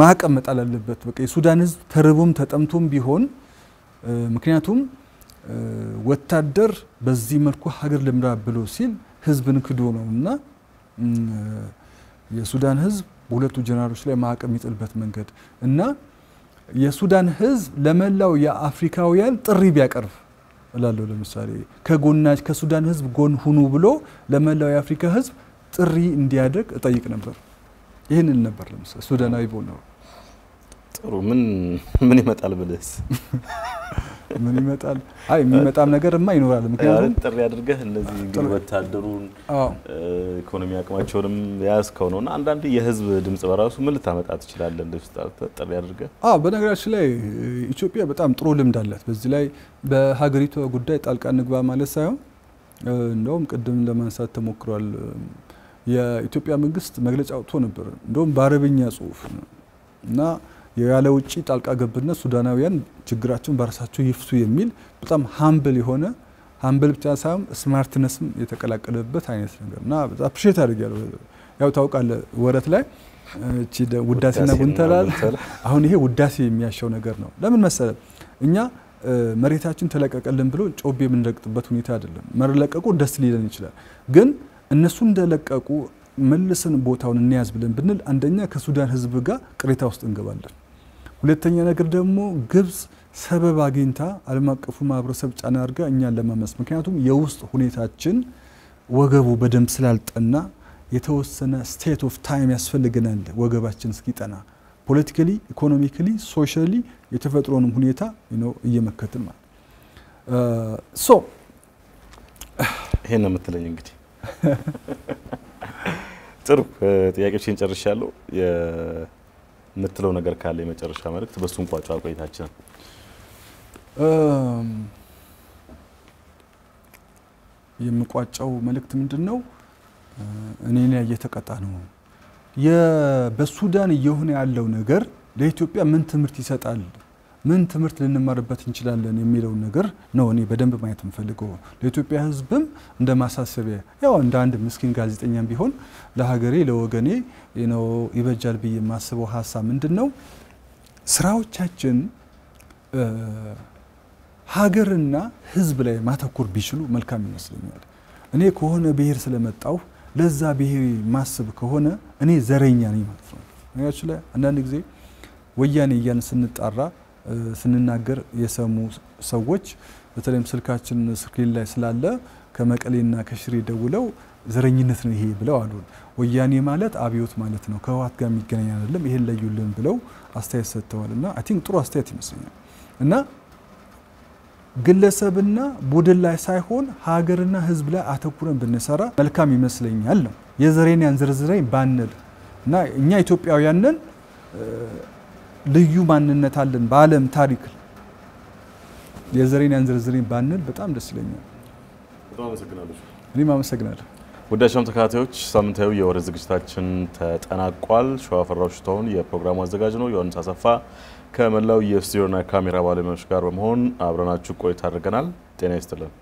ማዕቀብ መጣል አለበት። በቃ የሱዳን ህዝብ ተርቦም ተጠምቶም ቢሆን ምክንያቱም ወታደር በዚህ መልኩ ሀገር ልምራ ብሎ ሲል ህዝብን ክዶ ነው እና የሱዳን ህዝብ በሁለቱ ጀነራሎች ላይ ማዕቀብ የሚጥልበት መንገድ እና የሱዳን ህዝብ ለመላው የአፍሪካውያን ጥሪ ቢያቀርብ እላለሁ። ለምሳሌ ከጎና ከሱዳን ህዝብ ጎን ሁኑ ብሎ ለመላው የአፍሪካ ህዝብ ጥሪ እንዲያደርግ እጠይቅ ነበር። ይህንን ነበር ለምሳሌ ሱዳናዊ በሆነው ጥሩ ምን ምን ይመጣል ብልህስ ምን ይመጣል? አይ የሚመጣም ነገርማ ይኖራል። ምክንያቱም ጥሪ አድርገህ እነዚህ እንግዲህ ወታደሩን ኢኮኖሚ አቅማቸውንም የያዝከው ነው እና አንዳንድ የህዝብ ድምጽ በራሱ ምን ልታመጣ ትችላለህ? እንደዚህ ጥሪ አድርገህ። አዎ፣ በነገራችን ላይ ኢትዮጵያ በጣም ጥሩ ልምድ አላት። በዚህ ላይ በሀገሪቷ ጉዳይ ጣልቃ እንግባ ማለት ሳይሆን እንደውም ቅድም ለማንሳት ተሞክሯል። የኢትዮጵያ መንግስት መግለጫ አውጥቶ ነበር እንደውም በአረብኛ ጽሁፍ እና ያለ ውጭ ጣልቃ ገብነት ሱዳናውያን ችግራቸውን በራሳቸው ይፍቱ የሚል በጣም ሀምብል የሆነ ሀምብል ብቻ ሳይሆን ስማርትነስም የተቀላቀለበት አይነት ነገር እና ፕሬት አድርጊያለሁ። ያው ታውቃለህ ወረት ላይ ውዳሴና ጉንተላል። አሁን ይሄ ውዳሴ የሚያሻው ነገር ነው። ለምን መሰለ እኛ መሬታችን ተለቀቀልን ብሎ ጮቤ የምንለቅጥበት ሁኔታ አይደለም። መለቀቁ ደስ ሊለን ይችላል፣ ግን እነሱ እንደለቀቁ መልሰን ቦታውን እንያዝ ብለን ብንል አንደኛ ከሱዳን ህዝብ ጋር ቅሬታ ውስጥ እንገባለን። ሁለተኛ ነገር ደግሞ ግብጽ ሰበብ አግኝታ ዓለም አቀፉ ማህበረሰብ ጫና አድርጋ እኛን ለማመስ ምክንያቱም የውስጥ ሁኔታችን ወገቡ በደንብ ስላልጠና የተወሰነ ስቴት ኦፍ ታይም ያስፈልገናል ወገባችን እስኪጠና ፖለቲካሊ፣ ኢኮኖሚካሊ፣ ሶሻሊ የተፈጥሮንም ሁኔታ እየመከትን ማለት ሶ ይሄን ነው የምትለኝ እንግዲህ ጥሩ ጥያቄዎችን ጨርሻለሁ። የምትለው ነገር ካለ የመጨረሻ መልእክት በሱ እንቋጨዋል ቆይታችንን። የምቋጫው መልእክት ምንድን ነው? እኔ ላይ እየተቀጣ ነው። በሱዳን እየሆነ ያለው ነገር ለኢትዮጵያ ምን ትምህርት ይሰጣል? ምን ትምህርት ልንማርበት እንችላለን የሚለውን ነገር ነው እኔ በደንብ ማየት የምፈልገው። ለኢትዮጵያ ህዝብም እንደ ማሳሰቢያ ያው እንደ አንድ ምስኪን ጋዜጠኛም ቢሆን ለሀገሬ ለወገኔ ነው ይበጃል ብዬ የማስበው ሀሳብ ምንድን ነው? ስራዎቻችን ሀገርና ህዝብ ላይ ማተኮር ቢችሉ መልካም ይመስለኛል። እኔ ከሆነ ብሔር ስለመጣሁ ለዛ ብሄር ማስብ ከሆነ እኔ ዘረኛ ነኝ ማለት ነው። ነገራችን ላይ አንዳንድ ጊዜ ወያኔ እያን ስንጣራ ስንናገር የሰሙ ሰዎች በተለይም ስልካችን ስክሪን ላይ ስላለ ከመቀሌና ከሽሬ ደውለው ዘረኝነት ነው ይሄ ብለው አሉን። ወያኔ ማለት አብዮት ማለት ነው፣ ከህወሓት ጋር የሚገናኝ አይደለም፣ ይሄን ለዩልን ብለው አስተያየት ሰጥተዋል። እና አይ ቲንክ ጥሩ አስተያየት ይመስለኛል። እና ግለሰብና ቡድን ላይ ሳይሆን ሀገርና ህዝብ ላይ አተኩረን ብንሰራ መልካም ይመስለኛል ነው የዘሬን ያንዘርዝረኝ ባንል እና እኛ ኢትዮጵያውያንን ልዩ ማንነት አለን በዓለም ታሪክ። የዘሬን ያንዝርዝሬን ባንል በጣም ደስ ይለኛል። እኔም አመሰግናለሁ። ውዳቸውም ተከታታዮች ሳምንታዊ የወረ ዝግጅታችን ተጠናቋል። ሸዋፈራው ሽታውን የፕሮግራሙ አዘጋጅ ነው ዮሐንስ አሰፋ ከመላው የስቱዲዮና ካሜራ ባለሙያዎች ጋር በመሆን አብረናችሁ ቆይታ አድርገናል። ጤና ይስጥልን።